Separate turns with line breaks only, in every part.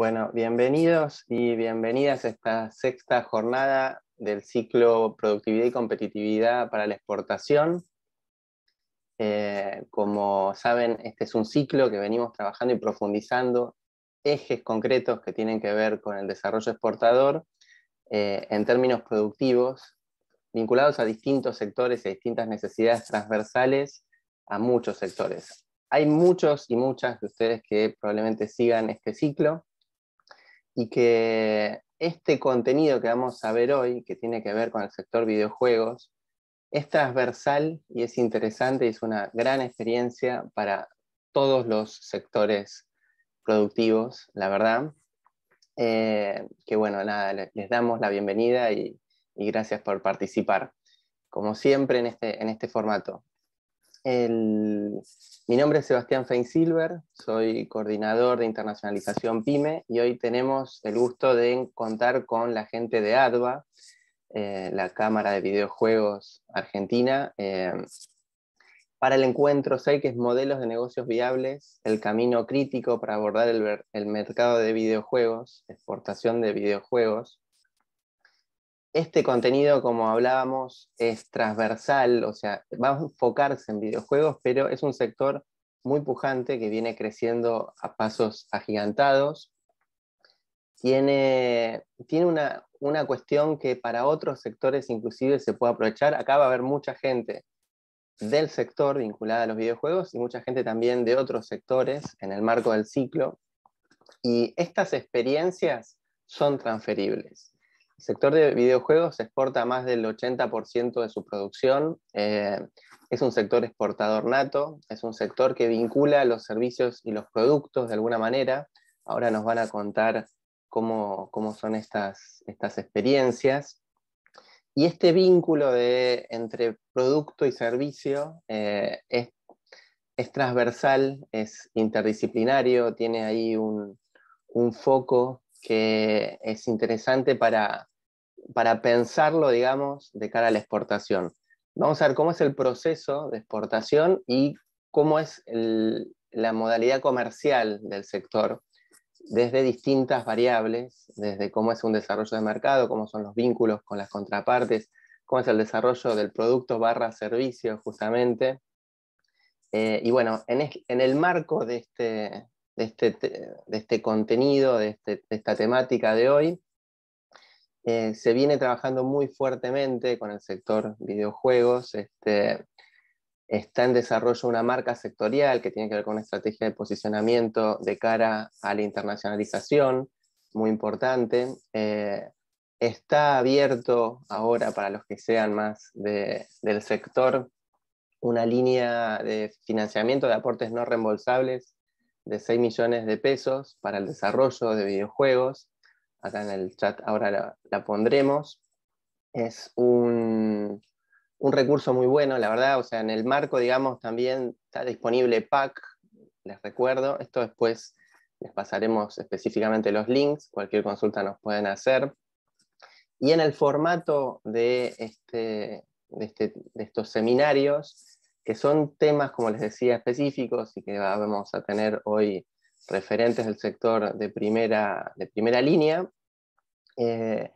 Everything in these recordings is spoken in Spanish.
Bueno, bienvenidos y bienvenidas a esta sexta jornada del ciclo Productividad y Competitividad para la Exportación. Eh, como saben, este es un ciclo que venimos trabajando y profundizando ejes concretos que tienen que ver con el desarrollo exportador eh, en términos productivos, vinculados a distintos sectores y a distintas necesidades transversales a muchos sectores. Hay muchos y muchas de ustedes que probablemente sigan este ciclo y que este contenido que vamos a ver hoy, que tiene que ver con el sector videojuegos, es transversal y es interesante y es una gran experiencia para todos los sectores productivos, la verdad. Eh, que bueno, nada, les damos la bienvenida y, y gracias por participar, como siempre en este, en este formato. Mi nombre es Sebastián Feinsilver, soy coordinador de internacionalización PyME y hoy tenemos el gusto de contar con la gente de ADVA, eh, la Cámara de Videojuegos Argentina, eh, para el encuentro 6, que es Modelos de Negocios Viables, el camino crítico para abordar el mercado de videojuegos, exportación de videojuegos, este contenido, como hablábamos, es transversal, o sea, va a enfocarse en videojuegos, pero es un sector muy pujante que viene creciendo a pasos agigantados. Tiene, una, una cuestión que para otros sectores inclusive se puede aprovechar. Acá va a haber mucha gente del sector vinculada a los videojuegos y mucha gente también de otros sectores en el marco del ciclo. Y estas experiencias son transferibles. El sector de videojuegos exporta más del 80% de su producción. Eh, es un sector exportador nato, es un sector que vincula los servicios y los productos de alguna manera. Ahora nos van a contar cómo, son estas, estas experiencias. Y este vínculo de, entre producto y servicio eh, es, transversal, es interdisciplinario, tiene ahí un foco que es interesante para, para pensarlo, digamos, de cara a la exportación. Vamos a ver cómo es el proceso de exportación y cómo es la modalidad comercial del sector desde distintas variables, desde cómo es un desarrollo de mercado, cómo son los vínculos con las contrapartes, cómo es el desarrollo del producto barra servicio justamente. Eh, y bueno, en, el marco de este, este, este contenido, este, de esta temática de hoy, eh, se viene trabajando muy fuertemente con el sector videojuegos. Este, está en desarrollo una marca sectorial que tiene que ver con una estrategia de posicionamiento de cara a la internacionalización, muy importante. Eh, está abierto ahora para los que sean más del sector una línea de financiamiento de aportes no reembolsables de 6 millones de pesos para el desarrollo de videojuegos acá en el chat ahora la, pondremos, es un, recurso muy bueno, la verdad, o sea, en el marco, digamos, también está disponible PAC, les recuerdo, esto después les pasaremos específicamente los links, cualquier consulta nos pueden hacer. Y en el formato de, este, de, este, de estos seminarios, que son temas, como les decía, específicos y que vamos a tener hoy referentes del sector de primera, de primera línea, eh,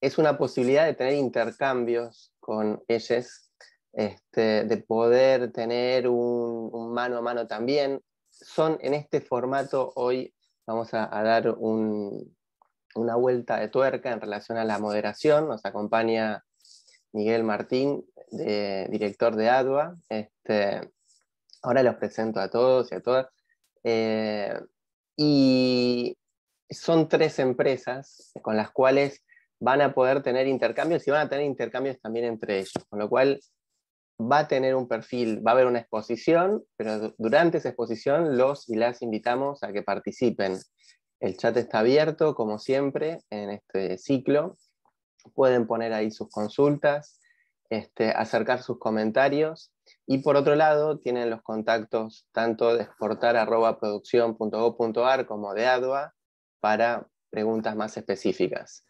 es una posibilidad de tener intercambios con ellos, este, de poder tener un, mano a mano también. Son en este formato hoy, vamos a, dar una vuelta de tuerca en relación a la moderación. Nos acompaña Miguel Martín, de, director de ADUA. Este, ahora los presento a todos y a todas. Eh, y son tres empresas con las cuales van a poder tener intercambios y van a tener intercambios también entre ellos, con lo cual va a tener un perfil, va a haber una exposición, pero durante esa exposición los y las invitamos a que participen. El chat está abierto, como siempre, en este ciclo. Pueden poner ahí sus consultas, este, acercar sus comentarios. Y por otro lado, tienen los contactos tanto de exportar.producción.gov.ar como de Adwa para preguntas más específicas.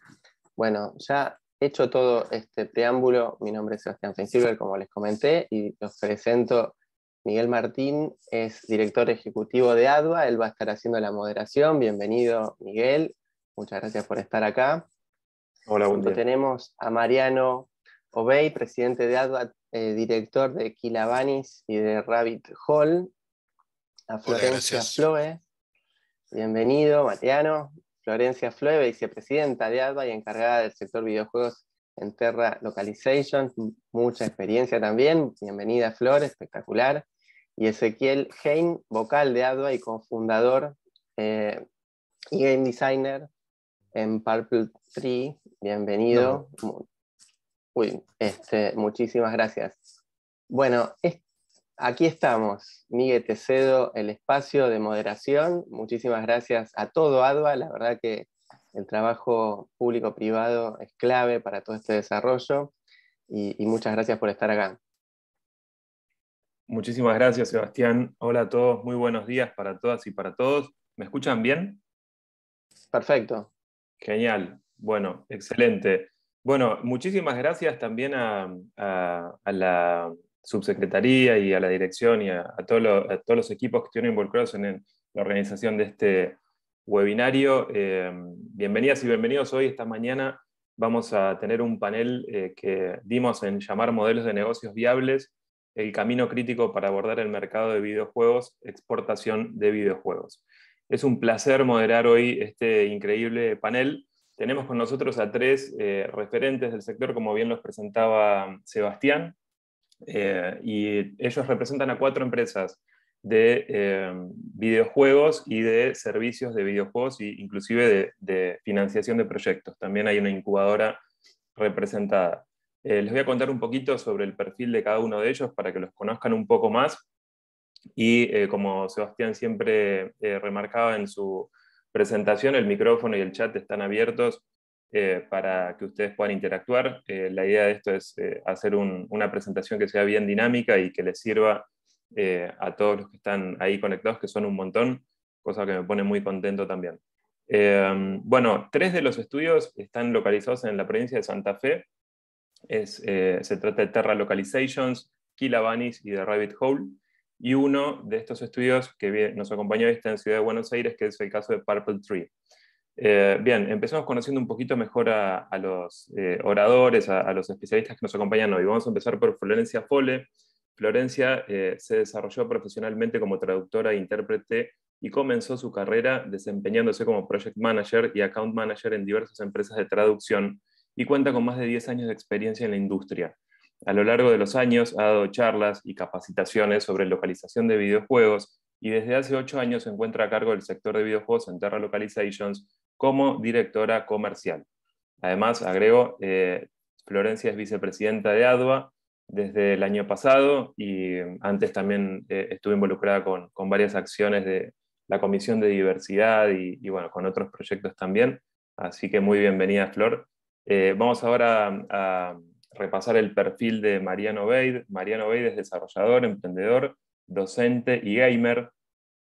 Bueno, ya hecho todo este preámbulo, mi nombre es Sebastián Feinsilver, como les comenté, y los presento. Miguel Martín es director ejecutivo de Adwa, él va a estar haciendo la moderación. Bienvenido, Miguel. Muchas gracias por estar acá. Hola, buen Tenemos a Mariano Obey, presidente de ADVAT, eh, director de Kilabanis y de Rabbit Hall, a Florencia Floe. Bienvenido, Mateano. Florencia Floe, vicepresidenta de ADVA y encargada del sector videojuegos en Terra Localization. Mucha experiencia también. Bienvenida, Flor, espectacular. Y Ezequiel Hein, vocal de ADVA y cofundador eh, y game designer en Purple Tree. Bienvenido. Uy, este, muchísimas gracias. Bueno, aquí estamos. Miguel, te cedo el espacio de moderación. Muchísimas gracias a todo ADVA. La verdad que el trabajo público-privado es clave para todo este desarrollo y, y muchas gracias por estar acá. Muchísimas gracias,
Sebastián. Hola a todos, muy buenos días para todas y para todos. ¿Me escuchan bien? Perfecto. Genial. Bueno, excelente. Bueno, muchísimas gracias también a, la subsecretaría y a la dirección y a, todos los equipos que estuvieron involucrados en, la organización de este webinario. Eh, bienvenidas y bienvenidos. Hoy, esta mañana, vamos a tener un panel eh, que dimos en llamar modelos de negocios viables, el camino crítico para abordar el mercado de videojuegos, exportación de videojuegos. Es un placer moderar hoy este increíble panel tenemos con nosotros a tres eh, referentes del sector, como bien los presentaba Sebastián, eh, y ellos representan a cuatro empresas de eh, videojuegos y de servicios de videojuegos inclusive de, financiación de proyectos. También hay una incubadora representada. les voy a contar un poquito sobre el perfil de cada uno de ellos para que los conozcan un poco más. Y como Sebastián siempre remarcaba en su, presentación, el micrófono y el chat están abiertos eh, para que ustedes puedan interactuar. Eh, la idea de esto es eh, hacer una presentación que sea bien dinámica y que les sirva a todos los que están ahí conectados, que son un montón, cosa que me pone muy contento también. bueno, tres de los estudios están localizados en la provincia de Santa Fe. se trata de Terra Localizations, Kilabanis y de Rabbit Hole. Y uno de estos estudios que nos acompañó está en Ciudad de Buenos Aires, que es el caso de Purple Tree. Eh, bien, empezamos conociendo un poquito mejor a, los eh, oradores, a, los especialistas que nos acompañan hoy. Vamos a empezar por Florencia Fole. Florencia eh, se desarrolló profesionalmente como traductora e intérprete y comenzó su carrera desempeñándose como project manager y account manager en diversas empresas de traducción y cuenta con más de 10 años de experiencia en la industria. A lo largo de los años ha dado charlas y capacitaciones sobre localización de videojuegos y desde hace ocho años se encuentra a cargo del sector de videojuegos en Terra Localizations como directora comercial. Además, agrego, eh, Florencia es vicepresidenta de ADUA desde el año pasado y antes también eh, estuve involucrada con, varias acciones de la Comisión de Diversidad y, bueno, con otros proyectos también. Así que muy bienvenida, Flor. Eh, vamos ahora a repasar el perfil de Mariano Veid. Mariano Veid es desarrollador, emprendedor, docente y gamer,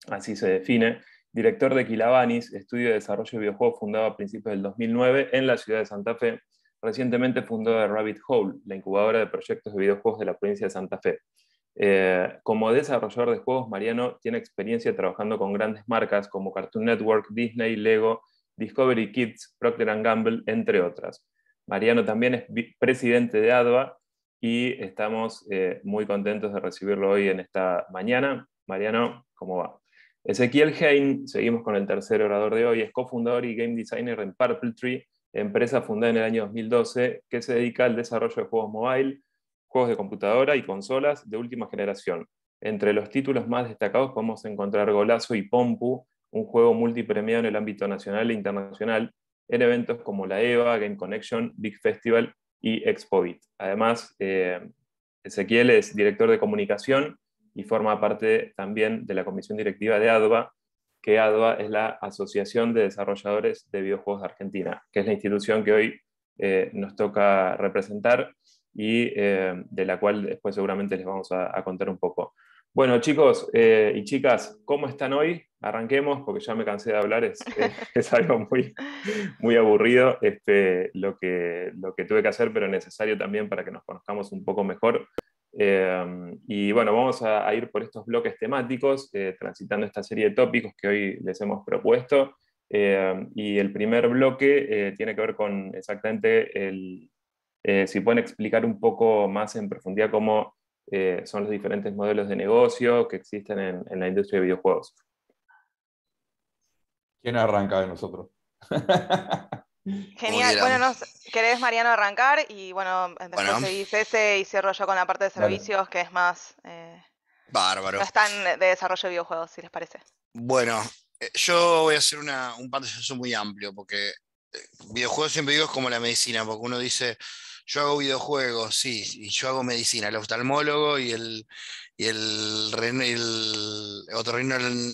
así se define. Director de Kilabanis, estudio de desarrollo de videojuegos fundado a principios del 2009 en la ciudad de Santa Fe. Recientemente fundó Rabbit Hole, la incubadora de proyectos de videojuegos de la provincia de Santa Fe. Eh, como desarrollador de juegos, Mariano tiene experiencia trabajando con grandes marcas como Cartoon Network, Disney, Lego, Discovery Kids, Procter Gamble, entre otras. Mariano también es presidente de ADVA y estamos eh, muy contentos de recibirlo hoy en esta mañana. Mariano, ¿cómo va? Ezequiel Hein, seguimos con el tercer orador de hoy, es cofundador y game designer en Purple Tree, empresa fundada en el año 2012 que se dedica al desarrollo de juegos mobile, juegos de computadora y consolas de última generación. Entre los títulos más destacados podemos encontrar Golazo y Pompu, un juego multipremiado en el ámbito nacional e internacional en eventos como la EVA, Game Connection, Big Festival y ExpoBit. Además, eh, Ezequiel es director de comunicación y forma parte también de la comisión directiva de ADVA, que ADVA es la Asociación de Desarrolladores de Videojuegos de Argentina, que es la institución que hoy eh, nos toca representar y eh, de la cual después seguramente les vamos a contar un poco. Bueno, chicos eh, y chicas, ¿cómo están hoy? Arranquemos, porque ya me cansé de hablar, es, algo muy, muy aburrido este, lo, que, lo que tuve que hacer, pero necesario también para que nos conozcamos un poco mejor. Eh, y bueno, vamos a, ir por estos bloques temáticos, eh, transitando esta serie de tópicos que hoy les hemos propuesto. y el primer bloque tiene que ver con exactamente el, si pueden explicar un poco más en profundidad cómo eh, son los diferentes modelos de negocio que existen en, la industria de videojuegos.
¿Quién arranca de nosotros? Genial. Bueno,
¿querés, Mariano, arrancar? Y bueno, después bueno. seguís ese y cierro yo con la parte de servicios, que es más... Eh,
Bárbaro. están
de desarrollo de videojuegos, si les parece.
Bueno, eh, yo voy a hacer un pantallazo muy amplio, porque videojuegos siempre digo es como la medicina, porque uno dice, yo hago videojuegos, sí, y yo hago medicina, el oftalmólogo y el, y el, el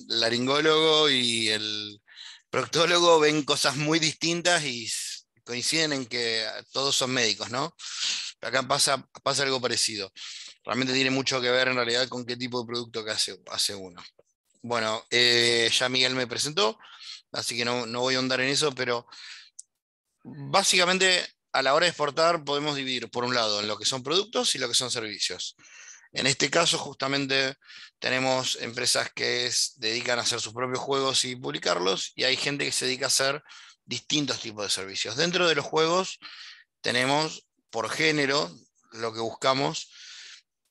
laringólogo y el proctólogo ven cosas muy distintas y coinciden en que todos son médicos, ¿no? Acá pasa, pasa algo parecido. Realmente tiene mucho que ver en realidad con qué tipo de producto hace, hace uno. Bueno, eh, ya Miguel me presentó, así que no, no voy a ahondar en eso, pero básicamente a la hora de exportar podemos dividir, por un lado, en lo que son productos y lo que son servicios. En este caso, justamente, tenemos empresas que se dedican a hacer sus propios juegos y publicarlos, y hay gente que se dedica a hacer distintos tipos de servicios. Dentro de los juegos tenemos, por género, lo que buscamos,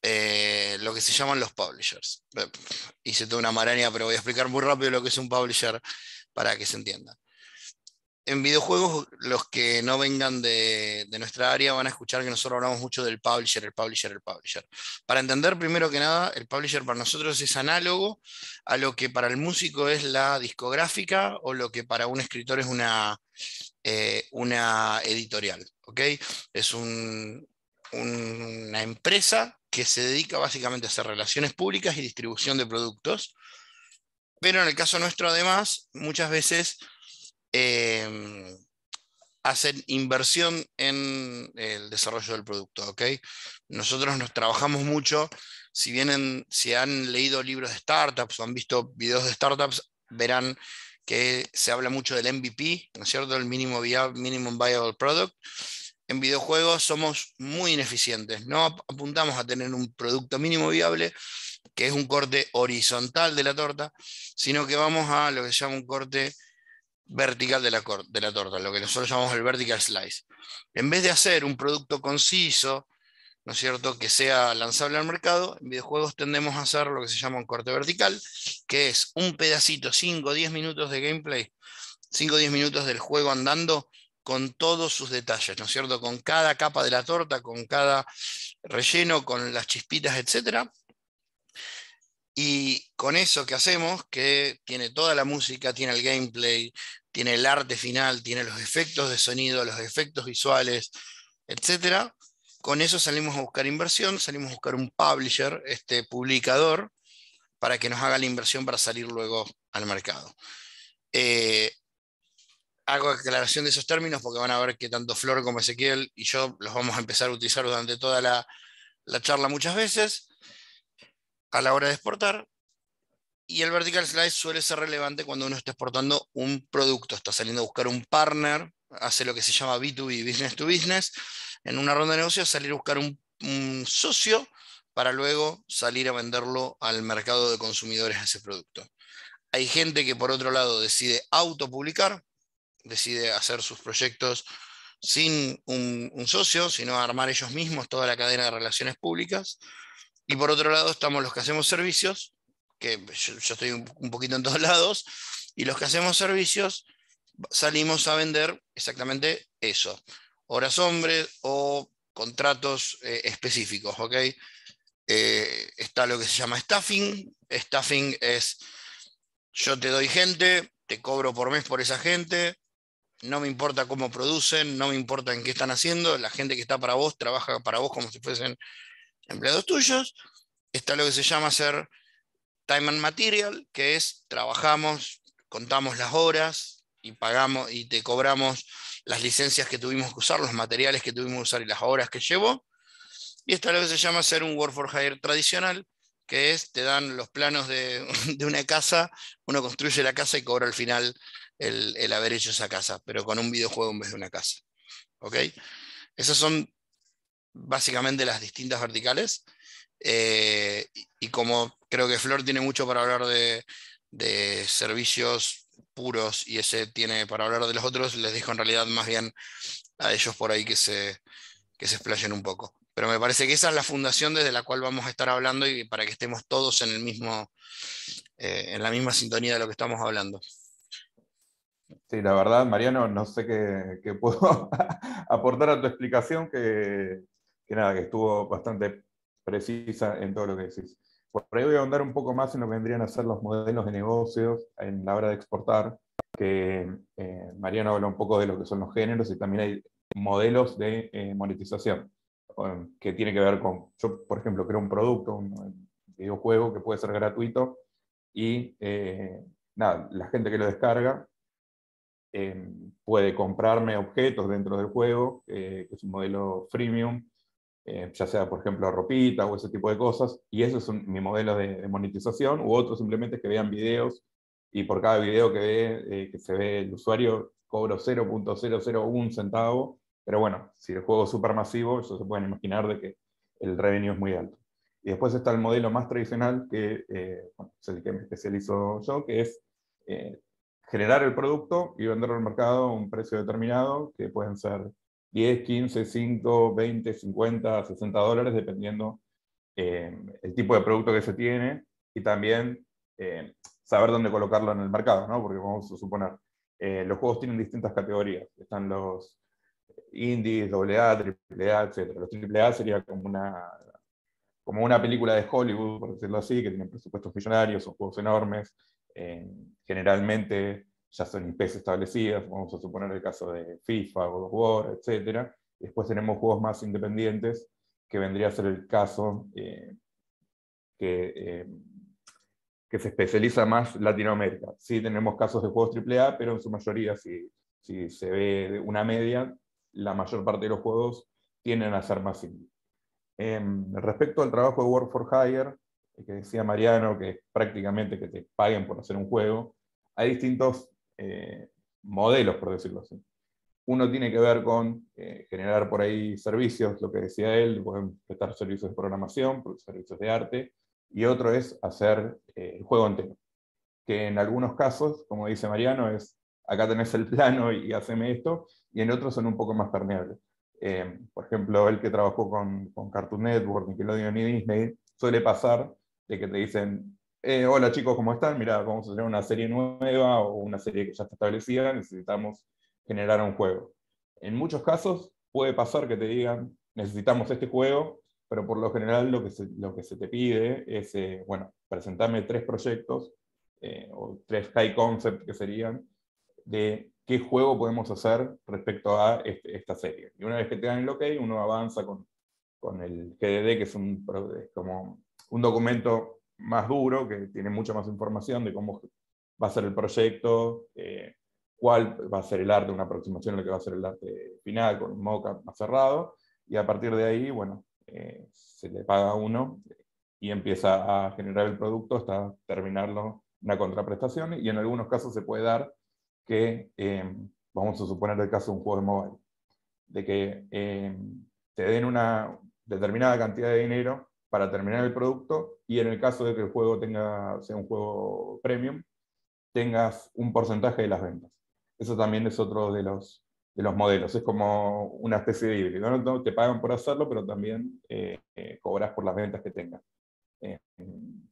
eh, lo que se llaman los publishers. Hice toda una maraña, pero voy a explicar muy rápido lo que es un publisher para que se entienda en videojuegos, los que no vengan de, nuestra área van a escuchar que nosotros hablamos mucho del publisher, el publisher, el publisher. Para entender primero que nada, el publisher para nosotros es análogo a lo que para el músico es la discográfica o lo que para un escritor es una, eh, editorial. ¿okay? Es una empresa que se dedica básicamente a hacer relaciones públicas y distribución de productos. Pero en el caso nuestro, además, muchas veces Em, hacen inversión en el desarrollo del producto. ¿okay? Nosotros nos trabajamos mucho, si vienen, si han leído libros de startups o han visto videos de startups, verán que se habla mucho del MVP, ¿no es cierto? El mínimo Minimum Viable Product. En videojuegos somos muy ineficientes, no apuntamos a tener un producto mínimo viable, que es un corte horizontal de la torta, sino que vamos a lo que se llama un corte vertical de la, torta, lo que nosotros llamamos el vertical slice. En vez de hacer un producto conciso, ¿no es cierto?, que sea lanzable al mercado, en videojuegos tendemos a hacer lo que se llama un corte vertical, que es un pedacito, 5 o 10 minutos de gameplay, 5 o 10 minutos del juego andando con todos sus detalles, ¿no es cierto?, con cada capa de la torta, con cada relleno, con las chispitas, etcétera, y con eso que hacemos, que tiene toda la música, tiene el gameplay, tiene el arte final, tiene los efectos de sonido, los efectos visuales, etc. Con eso salimos a buscar inversión, salimos a buscar un publisher, este publicador, para que nos haga la inversión para salir luego al mercado. Eh, hago aclaración de esos términos porque van a ver que tanto Flor como Ezequiel y yo los vamos a empezar a utilizar durante toda la, la charla muchas veces a la hora de exportar. Y el vertical slice suele ser relevante cuando uno está exportando un producto, está saliendo a buscar un partner, hace lo que se llama B2B, business to business, en una ronda de negocios, salir a buscar un, socio para luego salir a venderlo al mercado de consumidores ese producto. Hay gente que por otro lado decide autopublicar, decide hacer sus proyectos sin un socio, sino armar ellos mismos toda la cadena de relaciones públicas. Y por otro lado estamos los que hacemos servicios, que yo, estoy un, poquito en todos lados, y los que hacemos servicios salimos a vender exactamente eso, horas hombres o contratos eh, específicos, ¿ok? Eh, está lo que se llama staffing. Staffing es, yo te doy gente, te cobro por mes por esa gente, no me importa cómo producen, no me importa en qué están haciendo, la gente que está para vos trabaja para vos como si fuesen empleados tuyos. Está lo que se llama hacer time and material, que es trabajamos, contamos las horas y pagamos y te cobramos las licencias que tuvimos que usar, los materiales que tuvimos que usar y las horas que llevó. Y está lo que se llama hacer un work for hire tradicional, que es te dan los planos de, una casa, uno construye la casa y cobra al final el, el, haber hecho esa casa, pero con un videojuego en vez de una casa. ¿Ok? Esas son básicamente las distintas verticales. Eh, y como creo que Flor tiene mucho para hablar de, servicios puros y ese tiene para hablar de los otros, les dejo en realidad más bien a ellos por ahí que se, que se explayen un poco. Pero me parece que esa es la fundación desde la cual vamos a estar hablando y para que estemos todos en, el mismo, eh, en la misma sintonía de lo que estamos hablando.
Sí, la verdad, Mariano, no sé qué, qué puedo aportar a tu explicación, que que nada, que estuvo bastante precisa en todo lo que decís. Por ahí voy a ahondar un poco más en lo que vendrían a ser los modelos de negocios en la hora de exportar, que eh, Mariano habla un poco de lo que son los géneros y también hay modelos de eh, monetización, um, que tiene que ver con, yo por ejemplo creo un producto, un videojuego que puede ser gratuito y eh, nada, la gente que lo descarga puede comprarme objetos dentro del juego, que es un modelo freemium, eh, ya sea, por ejemplo, ropita o ese tipo de cosas, y esos es mis mi modelo de, monetización, u otro simplemente que vean videos, y por cada video que, ve, eh, que se ve el usuario, cobro 0.001 centavo, pero bueno, si el juego es súper masivo, eso se pueden imaginar de que el revenue es muy alto. Y después está el modelo más tradicional, que eh, es el que me especializo yo, que es generar el producto y venderlo al mercado a un precio determinado, que pueden ser 10, 15, 5, 20, 50, 60 dólares, dependiendo eh, el tipo de producto que se tiene y también eh, saber dónde colocarlo en el mercado, ¿no? Porque vamos a suponer, eh, los juegos tienen distintas categorías. Están los indies, AA, AAA, etc. Los AAA sería como una, como una película de Hollywood, por decirlo así, que tienen presupuestos millonarios, son juegos enormes. generalmente ya son IPs establecidas, vamos a suponer el caso de FIFA, o of War, etc. Después tenemos juegos más independientes, que vendría a ser el caso eh, eh, que, se especializa más Latinoamérica. Sí tenemos casos de juegos AAA, pero en su mayoría, si, se ve una media, la mayor parte de los juegos tienden a ser más simples em, respecto al trabajo de Work for Hire, que decía Mariano, que es prácticamente que te paguen por hacer un juego, hay distintos eh, modelos, por decirlo así. Uno tiene que ver con eh, generar por ahí servicios, lo que decía él, pueden prestar servicios de programación, servicios de arte, y otro es hacer eh, el juego entero. Que en algunos casos, como dice Mariano, es acá tenés el plano y, haceme esto, y en otros son un poco más permeables. por ejemplo, el que trabajó con, Cartoon Network, Nickelodeon y Disney, suele pasar de que te dicen, eh, hola chicos, ¿cómo están? Mira, vamos a hacer una serie nueva o una serie que ya está establecida, necesitamos generar un juego. En muchos casos puede pasar que te digan, necesitamos este juego, pero por lo general lo que se, lo que se te pide es, eh, bueno, presentarme tres proyectos eh, o tres high concept que serían de qué juego podemos hacer respecto a este, esta serie. Y una vez que te dan el ok, uno avanza con, con el GDD, que es, un, es como un documento más duro, que tiene mucha más información de cómo va a ser el proyecto, eh, cuál va a ser el arte, una aproximación de lo que va a ser el arte final, con un modo más cerrado, y a partir de ahí, bueno, eh, se le paga a uno eh, y empieza a generar el producto hasta terminarlo una contraprestación, y en algunos casos se puede dar que, vamos a suponer el caso de un juego de móvil de que te den una determinada cantidad de dinero para terminar el producto y en el caso de que el juego tenga, sea un juego premium, tengas un porcentaje de las ventas. Eso también es otro de los, de los modelos, es como una especie de híbrido, ¿no? te pagan por hacerlo, pero también eh, eh, cobras por las ventas que tengas. Eh,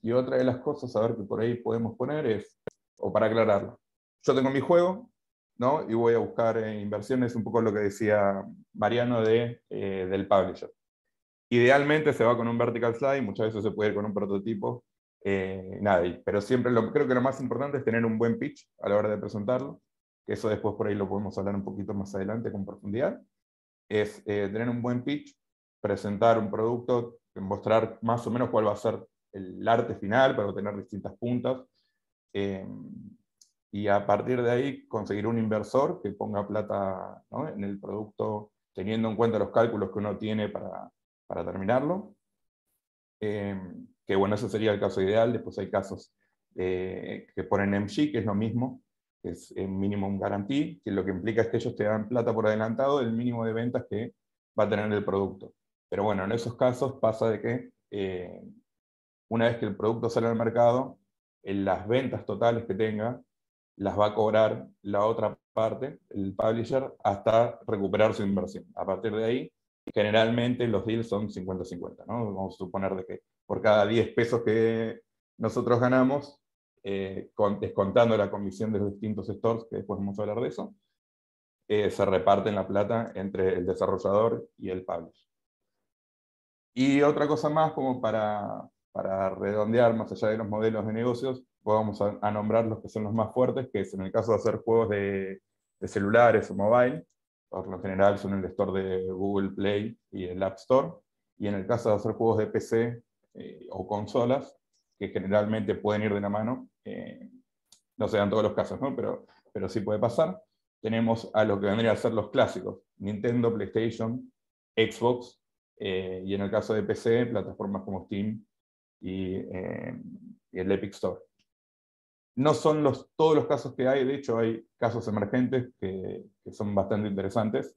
y otra de las cosas, a ver, que por ahí podemos poner es, o para aclararlo, yo tengo mi juego, ¿no? Y voy a buscar inversiones, un poco lo que decía Mariano de, del publisher. Idealmente se va con un vertical slide, muchas veces se puede ir con un prototipo, eh, pero siempre lo, creo que lo más importante es tener un buen pitch a la hora de presentarlo, que eso después por ahí lo podemos hablar un poquito más adelante con profundidad, es eh, tener un buen pitch, presentar un producto, mostrar más o menos cuál va a ser el arte final para obtener distintas puntas, eh, y a partir de ahí conseguir un inversor que ponga plata en el producto, teniendo en cuenta los cálculos que uno tiene para, para terminarlo. Em, que bueno, ese sería el caso ideal. Después hay casos eh, que ponen MG, que es lo mismo, que es el eh, un garantía que lo que implica es que ellos te dan plata por adelantado del mínimo de ventas que va a tener el producto. Pero bueno, en esos casos pasa de que eh, una vez que el producto sale al mercado, en las ventas totales que tenga las va a cobrar la otra parte, el publisher, hasta recuperar su inversión. A partir de ahí generalmente los deals son 50-50, ¿no? Vamos a suponer de que por cada 10 pesos que nosotros ganamos, eh, descontando la comisión de los distintos stores, que después vamos a hablar de eso, eh, se reparten la plata entre el desarrollador y el pago. Y otra cosa más, como para, redondear más allá de los modelos de negocios, vamos a, nombrar los que son los más fuertes, que es en el caso de hacer juegos de, de celulares o mobile, por lo general son el store de Google Play y el App Store, y en el caso de hacer juegos de PC eh, o consolas, que generalmente pueden ir de la mano, eh, no se dan todos los casos, pero, pero sí puede pasar, tenemos a lo que vendrían a ser los clásicos, Nintendo, PlayStation, Xbox, eh, y en el caso de PC, plataformas como Steam y el Epic Store. No son los, todos los casos que hay, de hecho hay casos emergentes que, son bastante interesantes,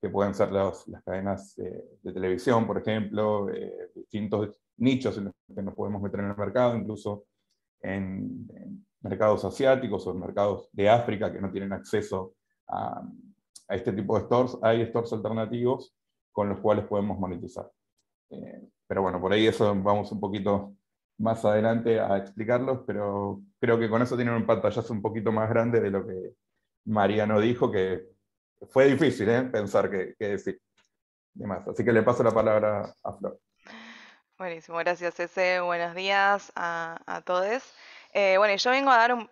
que pueden ser las cadenas eh, de televisión, por ejemplo, eh, distintos nichos en los que nos podemos meter en el mercado, incluso en, mercados asiáticos o en mercados de África que no tienen acceso a, este tipo de stores. Hay stores alternativos con los cuales podemos monetizar. Eh, pero bueno, por ahí eso vamos un poquito más adelante a explicarlos, pero creo que con eso tienen un pantallazo un poquito más grande de lo que Mariano dijo, que fue difícil ¿eh? pensar qué decir. Demás. Así que le paso la palabra
a Flor. Buenísimo, gracias ese Buenos días a, a todos. Eh, bueno, yo vengo a dar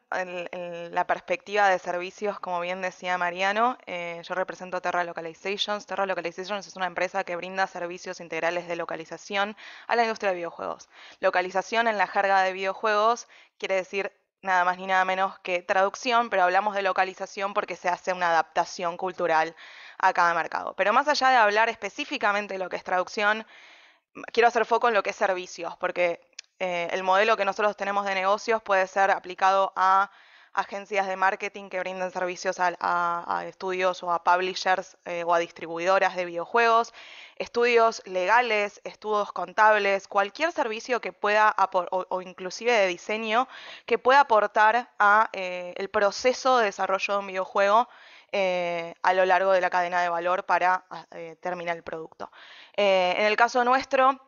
la perspectiva de servicios, como bien decía Mariano. Eh, yo represento Terra Localizations. Terra Localizations es una empresa que brinda servicios integrales de localización a la industria de videojuegos. Localización en la jerga de videojuegos quiere decir nada más ni nada menos que traducción, pero hablamos de localización porque se hace una adaptación cultural a cada mercado. Pero más allá de hablar específicamente de lo que es traducción, quiero hacer foco en lo que es servicios, porque eh, el modelo que nosotros tenemos de negocios puede ser aplicado a agencias de marketing que brinden servicios a, estudios o a publishers eh, o a distribuidoras de videojuegos, estudios legales, estudios contables, cualquier servicio que pueda o, inclusive de diseño que pueda aportar a eh, el proceso de desarrollo de un videojuego a lo largo de la cadena de valor para terminar el producto. en el caso nuestro,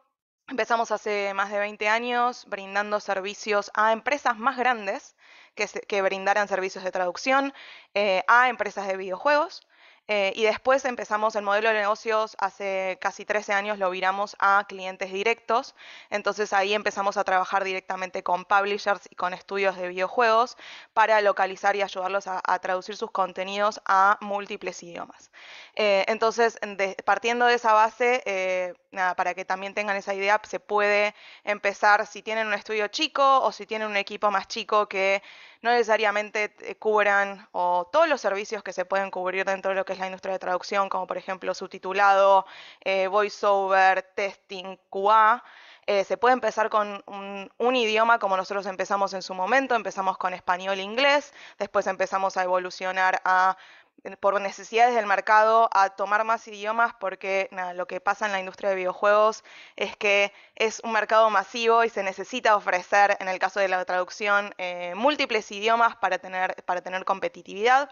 Empezamos hace más de 20 años brindando servicios a empresas más grandes que, brindaran servicios de traducción, eh, a empresas de videojuegos eh, y después empezamos el modelo de negocios, hace casi 13 años lo viramos a clientes directos, entonces ahí empezamos a trabajar directamente con publishers y con estudios de videojuegos para localizar y ayudarlos a, traducir sus contenidos a múltiples idiomas. Eh, entonces, partiendo de esa base, eh, para que también tengan esa idea, se puede empezar si tienen un estudio chico o si tienen un equipo más chico que no necesariamente cubran o todos los servicios que se pueden cubrir dentro de lo que es la industria de traducción, como por ejemplo subtitulado, eh, voiceover, testing, QA. Eh, se puede empezar con un, idioma como nosotros empezamos en su momento, empezamos con español-inglés, e después empezamos a evolucionar a eh, por necesidades del mercado a tomar más idiomas porque lo que pasa en la industria de videojuegos es que es un mercado masivo y se necesita ofrecer, en el caso de la traducción, eh, múltiples idiomas para tener, para tener competitividad.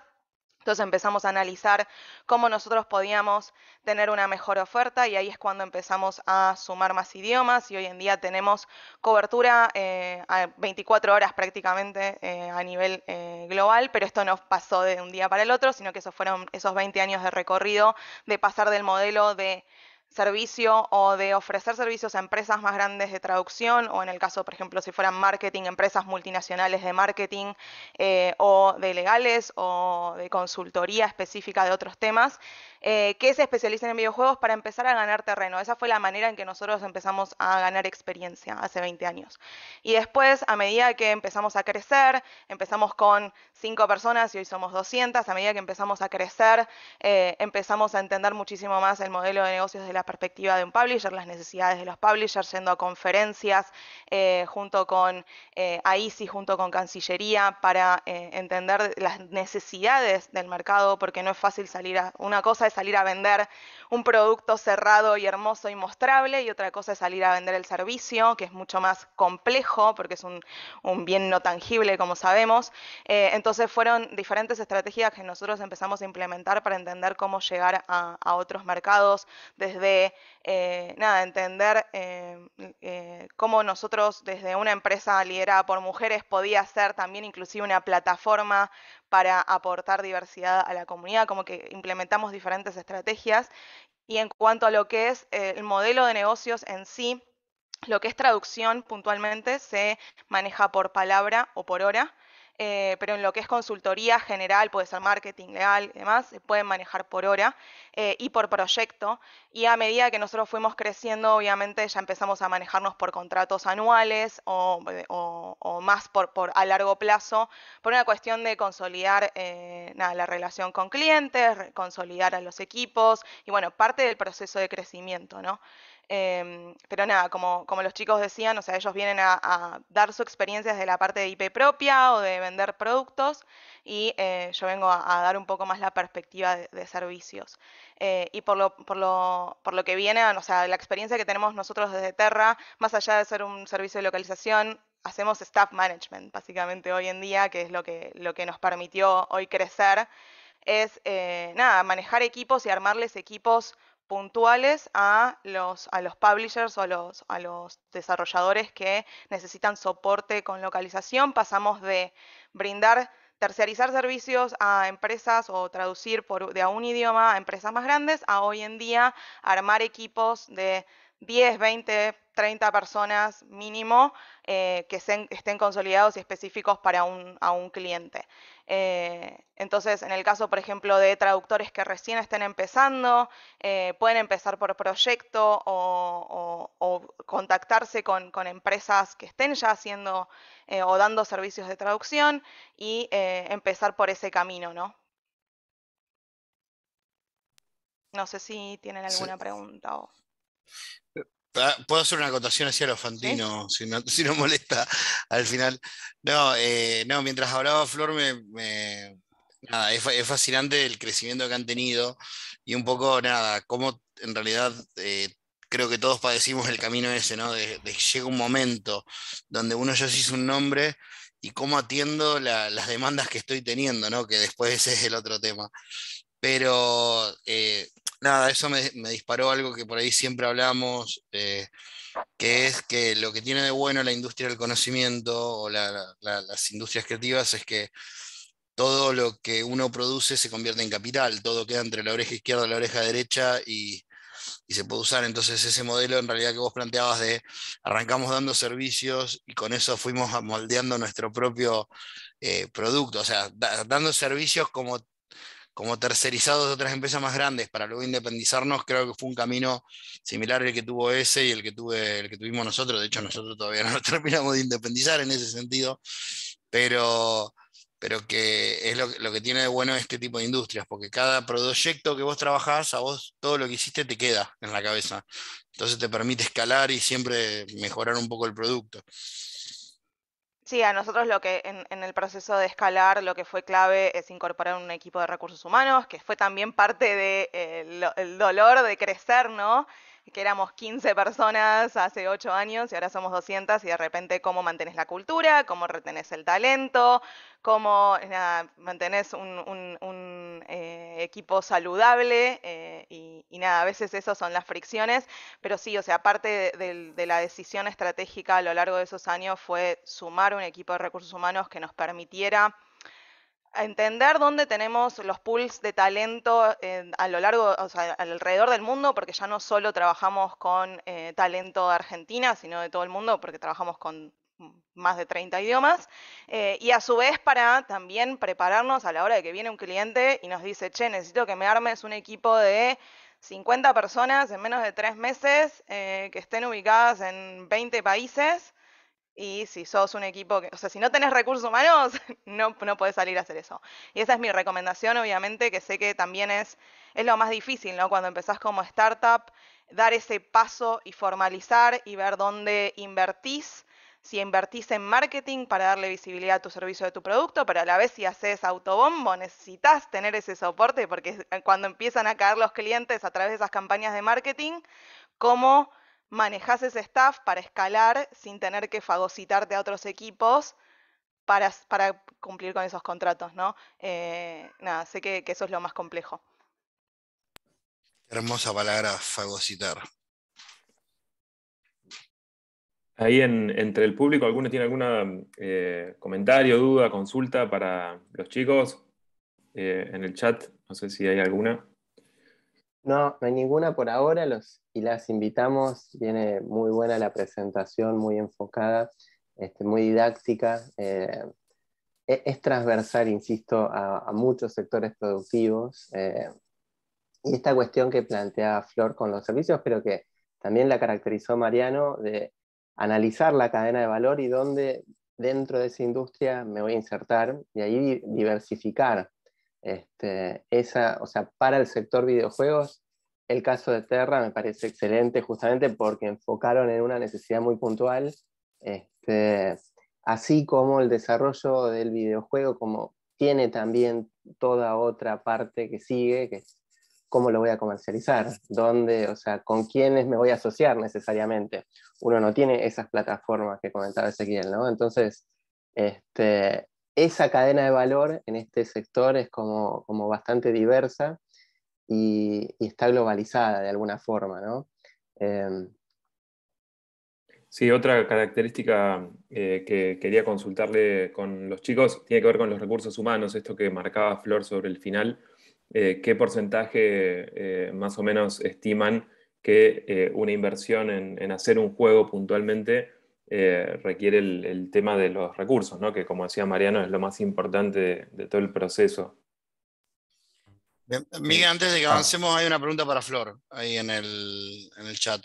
Entonces empezamos a analizar cómo nosotros podíamos tener una mejor oferta y ahí es cuando empezamos a sumar más idiomas y hoy en día tenemos cobertura eh, a 24 horas prácticamente eh, a nivel eh, global, pero esto no pasó de un día para el otro, sino que esos fueron esos 20 años de recorrido de pasar del modelo de servicio o de ofrecer servicios a empresas más grandes de traducción o en el caso, por ejemplo, si fueran marketing, empresas multinacionales de marketing eh, o de legales o de consultoría específica de otros temas, eh, que se especialicen en videojuegos para empezar a ganar terreno. Esa fue la manera en que nosotros empezamos a ganar experiencia hace 20 años. Y después, a medida que empezamos a crecer, empezamos con 5 personas y hoy somos 200, a medida que empezamos a crecer, eh, empezamos a entender muchísimo más el modelo de negocios de la perspectiva de un publisher, las necesidades de los publishers, yendo a conferencias eh, junto con eh, AISI, junto con Cancillería, para eh, entender las necesidades del mercado, porque no es fácil salir a... Una cosa es salir a vender un producto cerrado y hermoso y mostrable, y otra cosa es salir a vender el servicio, que es mucho más complejo, porque es un, bien no tangible, como sabemos. Eh, entonces fueron diferentes estrategias que nosotros empezamos a implementar para entender cómo llegar a otros mercados, desde de eh, nada, entender em, eh, cómo nosotros desde una empresa liderada por mujeres podía ser también inclusive una plataforma para aportar diversidad a la comunidad, como que implementamos diferentes estrategias. Y en cuanto a lo que es eh, el modelo de negocios en sí, lo que es traducción puntualmente se maneja por palabra o por hora eh, pero en lo que es consultoría general, puede ser marketing, legal y demás, se pueden manejar por hora eh, y por proyecto. Y a medida que nosotros fuimos creciendo, obviamente ya empezamos a manejarnos por contratos anuales o, eh, más por, a largo plazo, por una cuestión de consolidar la relación con clientes, consolidar a los equipos y bueno, parte del proceso de crecimiento, ¿no? Em, pero nada, como, como los chicos decían, o sea, ellos vienen a, dar su experiencia desde la parte de IP propia o de vender productos y eh, yo vengo a, dar un poco más la perspectiva de, servicios. Eh, y por lo, por, lo, por lo que viene, o sea, la experiencia que tenemos nosotros desde Terra, más allá de ser un servicio de localización, hacemos staff management, básicamente hoy en día, que es lo que, lo que nos permitió hoy crecer es eh, nada, manejar equipos y armarles equipos puntuales a los, a los publishers o a los, a los desarrolladores que necesitan soporte con localización. Pasamos de brindar, terciarizar servicios a empresas o traducir por, de a un idioma a empresas más grandes a hoy en día armar equipos de 10, 20, 30 personas mínimo eh, que estén consolidados y específicos para un, cliente. Eh, entonces, en el caso, por ejemplo, de traductores que recién estén empezando, eh, pueden empezar por proyecto o, contactarse con, empresas que estén ya haciendo o dando servicios de traducción y empezar por ese camino, ¿no? No sé si tienen alguna pregunta o...
Ah, puedo hacer una acotación hacia los fantinos si, no, molesta al final. No, eh, no mientras hablaba Flor, me, nada, es, fascinante el crecimiento que han tenido y un poco, nada, cómo en realidad eh, creo que todos padecimos el camino ese, ¿no? De, llega un momento donde uno ya se hizo un nombre y cómo atiendo las demandas que estoy teniendo, ¿no? Que después ese es el otro tema. Pero eh, nada, eso me, disparó algo que por ahí siempre hablamos, eh, que es que lo que tiene de bueno la industria del conocimiento o las industrias creativas es que todo lo que uno produce se convierte en capital, todo queda entre la oreja izquierda y la oreja derecha y, se puede usar. Entonces ese modelo en realidad que vos planteabas de arrancamos dando servicios y con eso fuimos moldeando nuestro propio eh, producto, o sea, dando servicios como como tercerizados de otras empresas más grandes para luego independizarnos, creo que fue un camino similar el que tuvo ese y el que, tuve, el que tuvimos nosotros. De hecho, nosotros todavía no nos terminamos de independizar en ese sentido, pero, pero que es lo, lo que tiene de bueno este tipo de industrias, porque cada proyecto que vos trabajás, a vos todo lo que hiciste te queda en la cabeza. Entonces te permite escalar y siempre mejorar un poco el producto.
Sí, a nosotros lo que en, el proceso de escalar lo que fue clave es incorporar un equipo de recursos humanos, que fue también parte del de, eh, dolor de crecer, ¿no? que éramos 15 personas hace 8 años y ahora somos 200 y de repente cómo mantenés la cultura, cómo retenés el talento, cómo nada, mantenés un, eh, equipo saludable eh, y, nada, a veces esas son las fricciones, pero sí, o sea, parte de la decisión estratégica a lo largo de esos años fue sumar un equipo de recursos humanos que nos permitiera a entender dónde tenemos los pools de talento eh, a lo largo, o sea, alrededor del mundo, porque ya no solo trabajamos con eh, talento de Argentina, sino de todo el mundo, porque trabajamos con más de 30 idiomas, eh, y a su vez para también prepararnos a la hora de que viene un cliente y nos dice, che, necesito que me armes un equipo de 50 personas en menos de tres meses, que estén ubicadas en 20 países, y si sos un equipo que, o sea, si no tenés recursos humanos, no, no podés salir a hacer eso. Y esa es mi recomendación, obviamente, que sé que también es, es lo más difícil, ¿no? Cuando empezás como startup, dar ese paso y formalizar y ver dónde invertís. Si invertís en marketing para darle visibilidad a tu servicio de tu producto, pero a la vez si haces autobombo, necesitas tener ese soporte porque cuando empiezan a caer los clientes a través de esas campañas de marketing, ¿cómo? manejas ese staff para escalar sin tener que fagocitarte a otros equipos para, para cumplir con esos contratos, ¿no? Eh, nada, sé que, eso es lo más complejo.
Hermosa palabra, fagocitar. Ahí en, entre el público, ¿alguno tiene algún eh, comentario, duda, consulta para los chicos? Eh, en el chat, no sé si hay alguna.
No, no hay ninguna por ahora, los, y las invitamos, viene muy buena la presentación, muy enfocada, este, muy didáctica, eh, e-, es, transversal, insisto, a, muchos sectores productivos, eh, y esta cuestión que plantea Flor con los servicios, pero que también la caracterizó Mariano, de analizar la cadena de valor y dónde dentro de esa industria me voy a insertar, y ahí diversificar este, esa, o sea, para el sector videojuegos, el caso de Terra me parece excelente justamente porque enfocaron en una necesidad muy puntual, este, así como el desarrollo del videojuego, como tiene también toda otra parte que sigue, que cómo lo voy a comercializar, dónde, o sea, con quiénes me voy a asociar necesariamente. Uno no tiene esas plataformas que comentaba Ezequiel, ¿no? Entonces, este, esa cadena de valor en este sector es como, bastante diversa y, está globalizada de alguna forma, ¿no? Em,
sí, otra característica eh, que quería consultarle con los chicos tiene que ver con los recursos humanos, esto que marcaba Flor sobre el final. Eh, ¿Qué porcentaje eh, más o menos estiman que una inversión en hacer un juego puntualmente eh, requiere el, tema de los recursos, ¿no? que como decía Mariano es lo más importante de, todo el proceso.
Miguel, antes de que ah. avancemos, hay una pregunta para Flor, ahí en el, en el chat.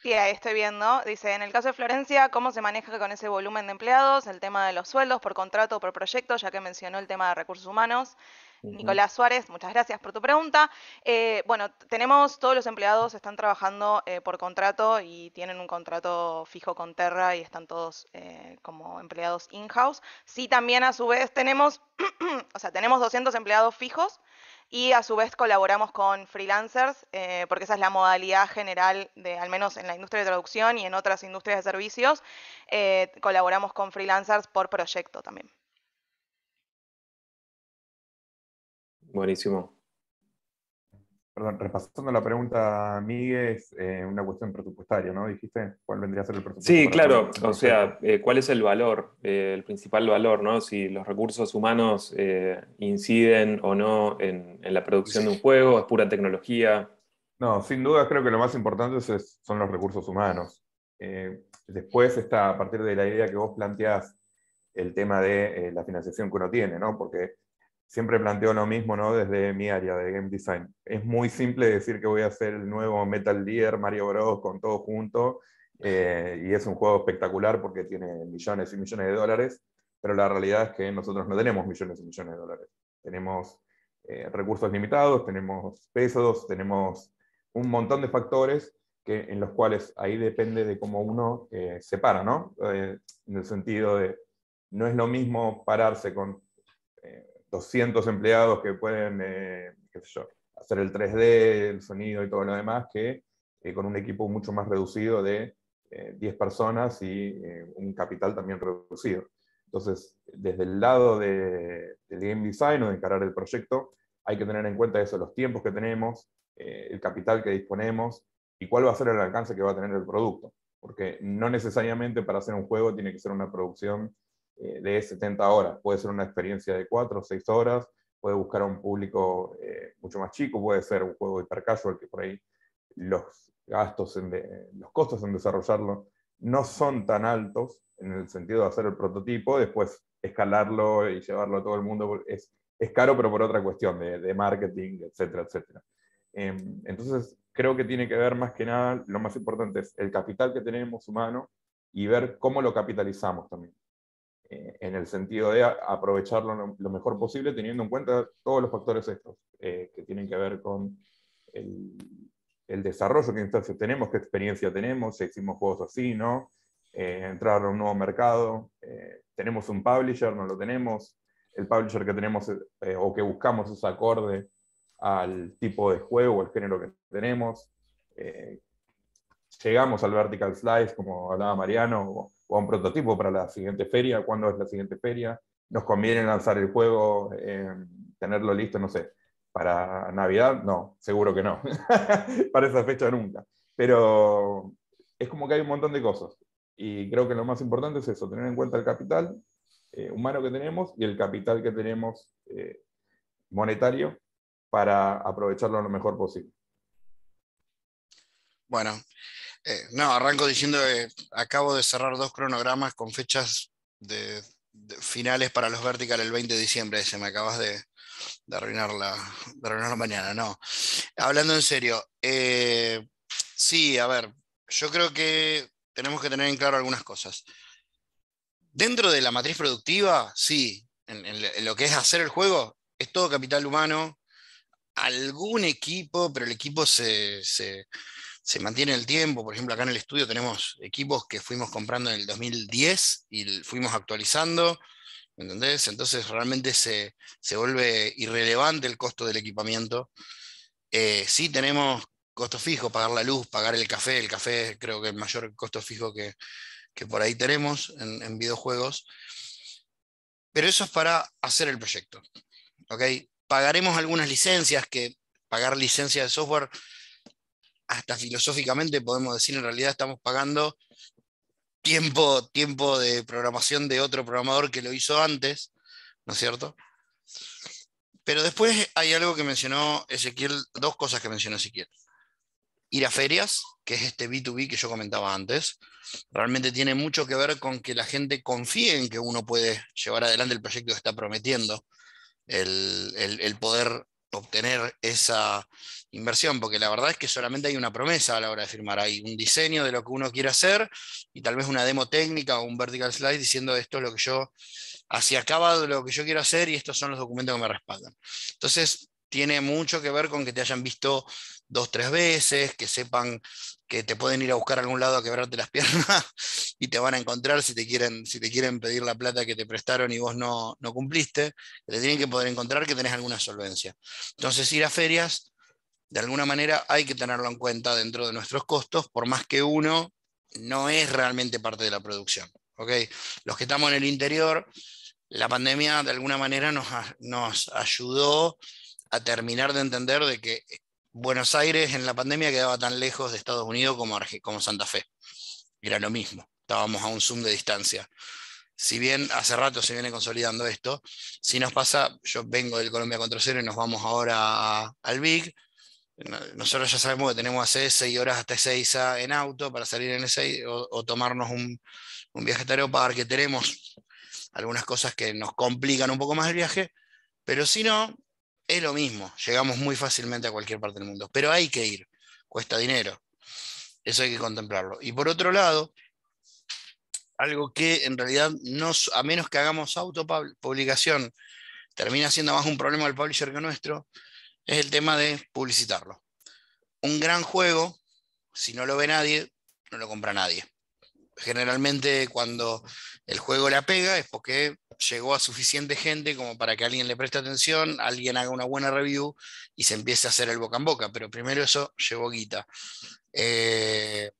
Sí, ahí estoy viendo. Dice, en el caso de Florencia, ¿cómo se maneja con ese volumen de empleados? El tema de los sueldos por contrato o por proyecto, ya que mencionó el tema de recursos humanos. Nicolás Suárez, muchas gracias por tu pregunta. Eh, bueno, tenemos, todos los empleados están trabajando eh, por contrato y tienen un contrato fijo con Terra y están todos eh, como empleados in-house. Sí, también a su vez tenemos, o sea, tenemos 200 empleados fijos y a su vez colaboramos con freelancers, porque esa es la modalidad general de, al menos en la industria de traducción y en otras industrias de servicios, colaboramos con freelancers por proyecto también.
Buenísimo.
Perdón, repasando la pregunta, Miguel, es eh, una cuestión presupuestaria, ¿no? Dijiste cuál vendría a ser el presupuesto. Sí, claro,
o sea, eh, cuál es el valor, eh, el principal valor, ¿no? Si los recursos humanos inciden o no en, la producción de un juego, es pura tecnología.
No, sin duda creo que lo más importante son los recursos humanos. después está a partir de la idea que vos planteás el tema de la financiación que uno tiene, ¿no? Porque siempre planteo lo mismo, ¿no? Desde mi área de game design. Es muy simple decir que voy a hacer el nuevo Metal Gear, Mario Bros. con todo junto, eh, y es un juego espectacular porque tiene millones y millones de dólares, pero la realidad es que nosotros no tenemos millones y millones de dólares. Tenemos eh, recursos limitados, tenemos pesos, tenemos un montón de factores que, en los cuales ahí depende de cómo uno eh, se para, ¿no? en el sentido de, no es lo mismo pararse con 200 empleados que pueden, eh, hacer el 3D, el sonido y todo lo demás, que eh, con un equipo mucho más reducido de 10 eh, personas y un capital también reducido. Entonces, desde el lado de, del game design o de encarar el proyecto, hay que tener en cuenta eso, los tiempos que tenemos, el capital que disponemos y cuál va a ser el alcance que va a tener el producto. Porque no necesariamente para hacer un juego tiene que ser una producción eh, de 70 horas. Puede ser una experiencia de 4 o 6 horas, puede buscar a un público eh, mucho más chico, puede ser un juego hipercasual que por ahí los gastos, los costos en desarrollarlo no son tan altos en el sentido de hacer el prototipo, después escalarlo y llevarlo a todo el mundo es, es caro, pero por otra cuestión de, marketing, etcétera, etcétera. Em, entonces, creo que tiene que ver más que nada, lo más importante es el capital que tenemos humano y ver cómo lo capitalizamos también. Eh, en el sentido de aprovecharlo lo mejor posible teniendo en cuenta todos los factores estos eh, que tienen que ver con el, desarrollo que entonces tenemos, qué experiencia tenemos, si hicimos juegos así, ¿no? Eh, entrar a un nuevo mercado, tenemos un publisher, no lo tenemos, el publisher que tenemos o que buscamos es acorde al tipo de juego o el género que tenemos, llegamos al vertical slice, como hablaba Mariano, o un prototipo para la siguiente feria, cuándo es la siguiente feria, nos conviene lanzar el juego, em, tenerlo listo, no sé, para Navidad, no, seguro que no, para esa fecha nunca, pero es como que hay un montón de cosas y creo que lo más importante es eso, tener en cuenta el capital eh, humano que tenemos y el capital que tenemos eh, monetario para aprovecharlo lo mejor posible. Bueno,
eh, no, arranco diciendo que eh, acabo de cerrar dos cronogramas con fechas de, finales para los Vertical el 20 de diciembre. Se me acabas de, arruinar, la, arruinar mañana, no. Hablando en serio, eh, sí, a ver, yo creo que tenemos que tener en claro algunas cosas. Dentro de la matriz productiva, sí, en, lo que es hacer el juego, es todo capital humano, algún equipo, pero el equipo se se mantiene el tiempo. Por ejemplo, acá en el estudio tenemos equipos que fuimos comprando en el 2010 y fuimos actualizando. ¿Entendés? Entonces realmente se, vuelve irrelevante el costo del equipamiento. Eh, sí tenemos costos fijos, pagar la luz, pagar el café. El café creo que es el mayor costo fijo que, por ahí tenemos en, videojuegos. Pero eso es para hacer el proyecto. ¿ok? Pagaremos algunas licencias, que pagar licencia de software hasta filosóficamente podemos decir, en realidad estamos pagando tiempo, tiempo de programación de otro programador que lo hizo antes, ¿no es cierto? Pero después hay algo que mencionó Ezequiel, dos cosas que mencionó Ezequiel. Ir a ferias, que es este B2B que yo comentaba antes, realmente tiene mucho que ver con que la gente confíe en que uno puede llevar adelante el proyecto que está prometiendo, el poder obtener esa inversión, porque la verdad es que solamente hay una promesa a la hora de firmar, hay un diseño de lo que uno quiere hacer y tal vez una demo técnica o un vertical slide diciendo esto es lo que yo, hacia acabado lo que yo quiero hacer y estos son los documentos que me respaldan. Entonces, tiene mucho que ver con que te hayan visto dos, tres veces, que sepan que te pueden ir a buscar a algún lado a quebrarte las piernas y te van a encontrar si te quieren, si te quieren pedir la plata que te prestaron y vos no, no cumpliste, te tienen que poder encontrar que tenés alguna solvencia. Entonces, ir a ferias, de alguna manera hay que tenerlo en cuenta dentro de nuestros costos, por más que uno no es realmente parte de la producción. Los que estamos en el interior, la pandemia de alguna manera nos, nos ayudó a terminar de entender de que Buenos Aires en la pandemia quedaba tan lejos de Estados Unidos como, como Santa Fe. Era lo mismo, estábamos a un zoom de distancia. Si bien hace rato se viene consolidando esto, si nos pasa, yo vengo del Colombia contra cero y nos vamos ahora al BIG, nosotros ya sabemos que tenemos hace seis horas hasta a en auto para salir en ese o, o tomarnos un, un viaje para ver que tenemos algunas cosas que nos complican un poco más el viaje, pero si no, es lo mismo, llegamos muy fácilmente a cualquier parte del mundo, pero hay que ir, cuesta dinero, eso hay que contemplarlo. Y por otro lado, algo que en realidad, a menos que hagamos autopublicación, termina siendo más un problema del publisher que nuestro, es el tema de publicitarlo. Un gran juego, si no lo ve nadie, no lo compra nadie. Generalmente cuando el juego la pega es porque llegó a suficiente gente como para que alguien le preste atención, alguien haga una buena review y se empiece a hacer el boca en boca. Pero primero eso llevó guita. Eh,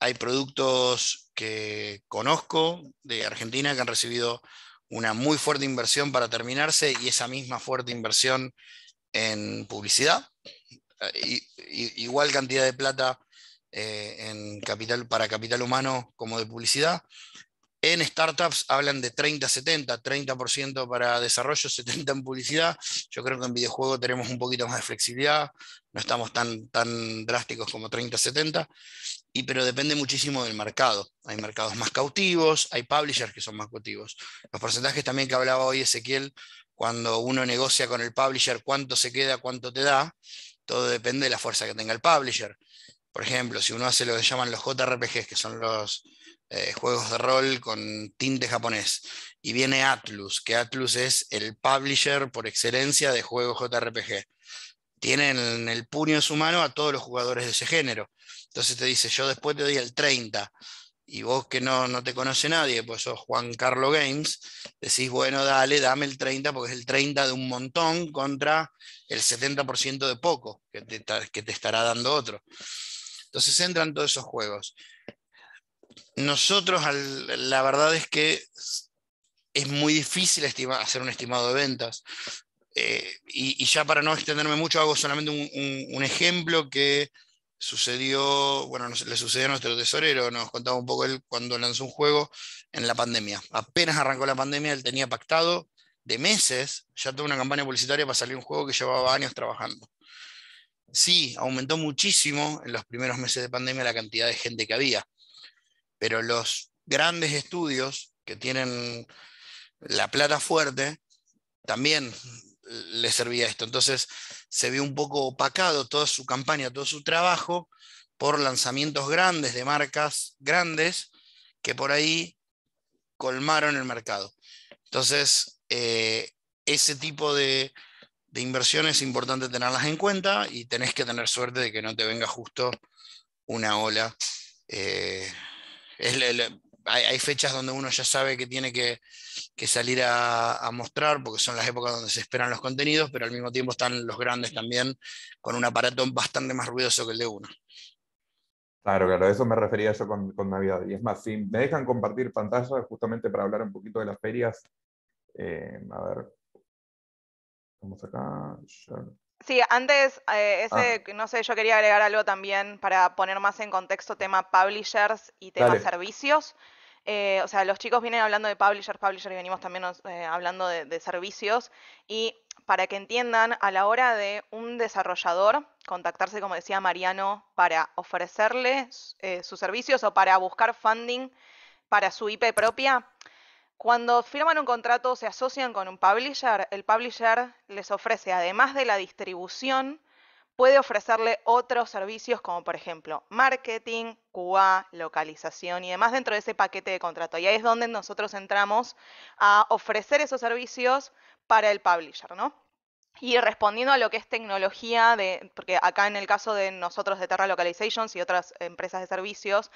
hay productos que conozco de Argentina que han recibido una muy fuerte inversión para terminarse y esa misma fuerte inversión en publicidad. Eh, igual cantidad de plata eh, en capital, para capital humano como de publicidad. En startups hablan de 30-70, 30%, para desarrollo, 70% en publicidad. Yo creo que en videojuegos tenemos un poquito más de flexibilidad, no estamos tan, drásticos como 30-70, pero depende muchísimo del mercado. Hay mercados más cautivos, hay publishers que son más cautivos. Los porcentajes también que hablaba hoy Ezequiel, cuando uno negocia con el publisher, cuánto se queda, cuánto te da, todo depende de la fuerza que tenga el publisher. Por ejemplo, si uno hace lo que llaman los JRPGs, que son los eh, juegos de rol con tinte japonés. Y viene Atlus, que Atlus es el publisher por excelencia de juegos JRPG. Tienen el puño en su mano a todos los jugadores de ese género. Entonces te dice, yo después te doy el 30. Y vos que no, no te conoce nadie, pues sos Juan Carlos Games, decís, bueno, dale, dame el 30, porque es el 30 de un montón contra el 70% de poco que te, que te estará dando otro. Entonces entran todos esos juegos nosotros, la verdad es que es muy difícil hacer un estimado de ventas. Eh, y, ya para no extenderme mucho, hago solamente un, ejemplo que sucedió, bueno, le sucedió a nuestro tesorero, nos contaba un poco él cuando lanzó un juego en la pandemia. Apenas arrancó la pandemia, él tenía pactado de meses ya toda una campaña publicitaria para salir un juego que llevaba años trabajando. Sí, aumentó muchísimo en los primeros meses de pandemia la cantidad de gente que había, pero los grandes estudios que tienen la plata fuerte, también le servía esto. Entonces se vio un poco opacado toda su campaña, todo su trabajo por lanzamientos grandes de marcas grandes que por ahí colmaron el mercado. Entonces, eh, ese tipo de, de inversiones es importante tenerlas en cuenta y tenés que tener suerte de que no te venga justo una ola eh, hay, fechas donde uno ya sabe que tiene que, salir a, mostrar, porque son las épocas donde se esperan los contenidos, pero al mismo tiempo están los grandes también con un aparato bastante más ruidoso que el de uno.
Claro, claro, eso me refería yo con, con Navidad. Y es más, si me dejan compartir pantalla justamente para hablar un poquito de las ferias, eh, a ver, vamos acá,
Sí, antes, eh, ese, ah. no sé, yo quería agregar algo también para poner más en contexto tema publishers y tema servicios. Eh, o sea, los chicos vienen hablando de publishers, publishers y venimos también eh, hablando de, servicios. Y para que entiendan, a la hora de un desarrollador contactarse, como decía Mariano, para ofrecerle sus servicios o para buscar funding para su IP propia, cuando firman un contrato se asocian con un publisher, el publisher les ofrece, además de la distribución, puede ofrecerle otros servicios como por ejemplo marketing, QA, localización y demás dentro de ese paquete de contrato. Y ahí es donde nosotros entramos a ofrecer esos servicios para el publisher, ¿no? Y respondiendo a lo que es tecnología, de, porque acá en el caso de nosotros de Terra Localizations y otras empresas de servicios,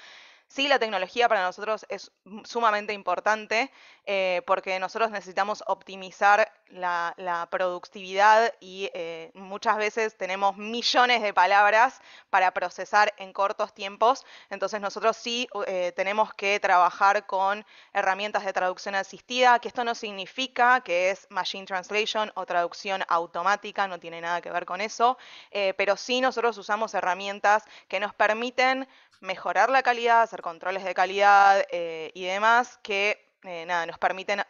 Sí, la tecnología para nosotros es sumamente importante eh, porque nosotros necesitamos optimizar la, productividad y eh, muchas veces tenemos millones de palabras para procesar en cortos tiempos, entonces nosotros sí eh, tenemos que trabajar con herramientas de traducción asistida, que esto no significa que es machine translation o traducción automática, no tiene nada que ver con eso, eh, pero sí nosotros usamos herramientas que nos permiten mejorar la calidad, hacer controles de calidad y demás que nada, nos permiten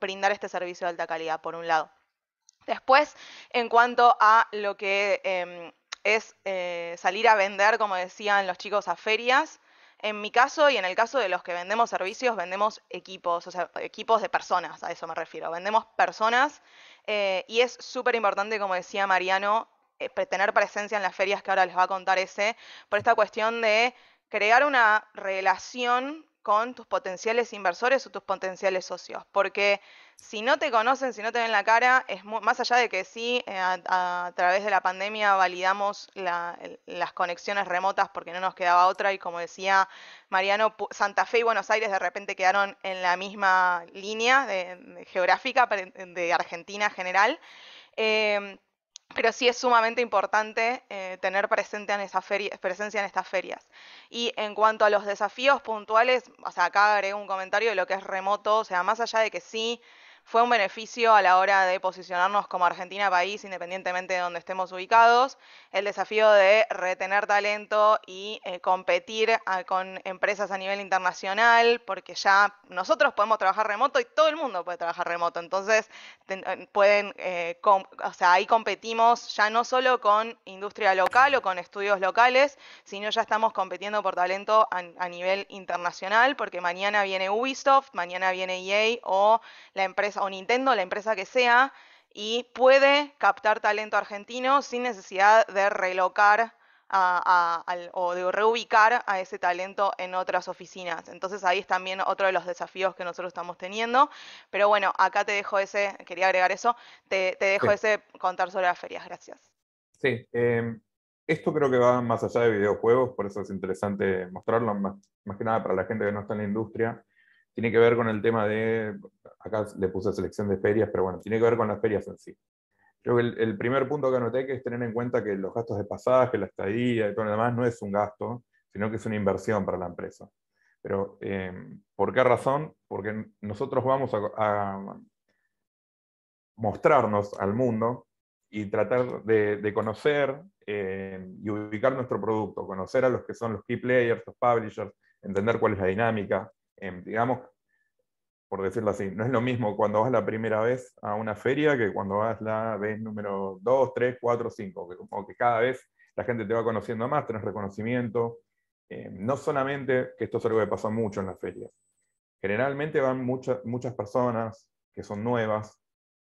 brindar este servicio de alta calidad, por un lado. Después, en cuanto a lo que em, es eh, salir a vender, como decían los chicos, a ferias, en mi caso y en el caso de los que vendemos servicios, vendemos equipos, o sea, equipos de personas, a eso me refiero. Vendemos personas eh, y es súper importante, como decía Mariano, eh, tener presencia en las ferias que ahora les va a contar ese, por esta cuestión de crear una relación con tus potenciales inversores o tus potenciales socios, porque si no te conocen, si no te ven la cara, es más allá de que sí, eh, a, través de la pandemia validamos las conexiones remotas porque no nos quedaba otra y como decía Mariano, Santa Fe y Buenos Aires de repente quedaron en la misma línea geográfica de Argentina general. Eh, pero sí es sumamente importante eh, tener presente en esa presencia en estas ferias. Y en cuanto a los desafíos puntuales, o sea, acá agrego un comentario de lo que es remoto, o sea, más allá de que sí, fue un beneficio a la hora de posicionarnos como Argentina país, independientemente de donde estemos ubicados. El desafío de retener talento y eh, competir con empresas a nivel internacional, porque ya nosotros podemos trabajar remoto y todo el mundo puede trabajar remoto. Entonces, eh, pueden, eh, o sea, ahí competimos ya no solo con industria local o con estudios locales, sino ya estamos compitiendo por talento a nivel internacional, porque mañana viene Ubisoft, mañana viene EA o la empresa o Nintendo, la empresa que sea, y puede captar talento argentino sin necesidad de relocar o de reubicar a ese talento en otras oficinas. Entonces ahí es también otro de los desafíos que nosotros estamos teniendo. Pero bueno, acá te dejo ese, quería agregar eso, te, dejo ese contar sobre las ferias, gracias.
Sí, em, esto creo que va más allá de videojuegos, por eso es interesante mostrarlo, más, más que nada para la gente que no está en la industria tiene que ver con el tema de, acá le puse selección de ferias, pero bueno, tiene que ver con las ferias en sí. Creo que el, primer punto que anoté es tener en cuenta que los gastos de pasaje, la estadía y todo lo demás no es un gasto, sino que es una inversión para la empresa. Pero, eh, ¿por qué razón? Porque nosotros vamos a, mostrarnos al mundo y tratar de, conocer eh, y ubicar nuestro producto, conocer a los que son los key players, los publishers, entender cuál es la dinámica, Em, digamos, por decirlo así, no es lo mismo cuando vas la primera vez a una feria que cuando vas la vez número 2, 3, 4, 5, que como que cada vez la gente te va conociendo más, tenés reconocimiento. Em, no solamente, que esto es algo que pasó mucho en las ferias, generalmente van muchas personas que son nuevas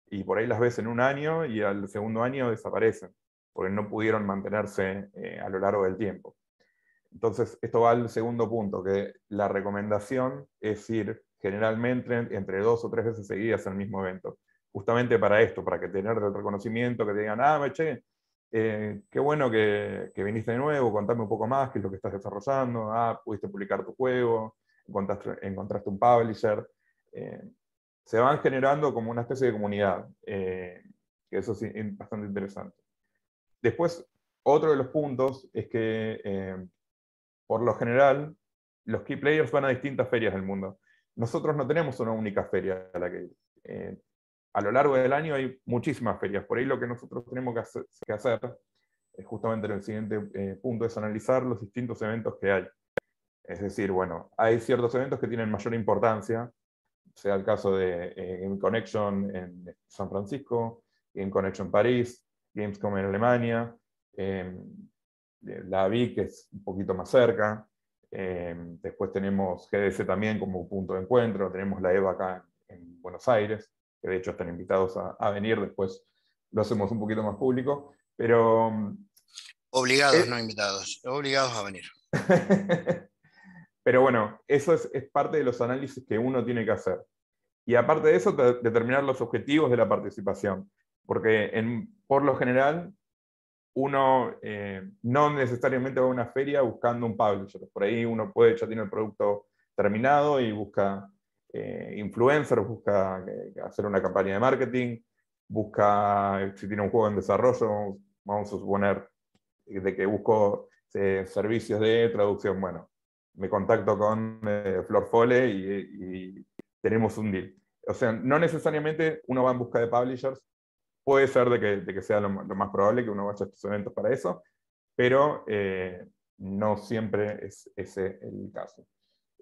y por ahí las ves en un año y al segundo año desaparecen, porque no pudieron mantenerse eh, a lo largo del tiempo. Entonces, esto va al segundo punto, que la recomendación es ir generalmente entre dos o tres veces seguidas al mismo evento. Justamente para esto, para que tener el reconocimiento, que te digan, ah, che, eh, qué bueno que, viniste de nuevo, contame un poco más, qué es lo que estás desarrollando, ah, pudiste publicar tu juego, encontraste, un publisher. Eh, se van generando como una especie de comunidad, eh, que eso es bastante interesante. Después, otro de los puntos es que por lo general, los key players van a distintas ferias del mundo. Nosotros no tenemos una única feria a la que eh, a lo largo del año hay muchísimas ferias. Por ahí lo que nosotros tenemos que hacer, es justamente el siguiente eh, punto, es analizar los distintos eventos que hay. Es decir, bueno, hay ciertos eventos que tienen mayor importancia, sea el caso de eh, Game Connection en San Francisco, Game Connection París, Gamescom en Alemania, la AVI, que es un poquito más cerca. Eh, después tenemos GDC también como punto de encuentro. Tenemos la EVA acá en Buenos Aires, que de hecho están invitados a, venir. Después lo hacemos un poquito más público. Pero. Mm, Obligados, eh,
no invitados. Obligados a venir.
pero bueno, eso es, es parte de los análisis que uno tiene que hacer. Y aparte de eso, determinar los objetivos de la participación. Porque en, por lo general, uno eh, no necesariamente va a una feria buscando un publisher. Por ahí uno puede, ya tiene el producto terminado y busca eh, influencers, busca eh, hacer una campaña de marketing, busca, si tiene un juego en desarrollo, vamos a suponer de que busco servicios de traducción. Bueno, me contacto con Flor Fole y tenemos un deal. O sea, no necesariamente uno va en busca de publishers, Puede ser de que, sea lo, más probable que uno vaya a estos eventos para eso, pero eh, no siempre es ese el caso.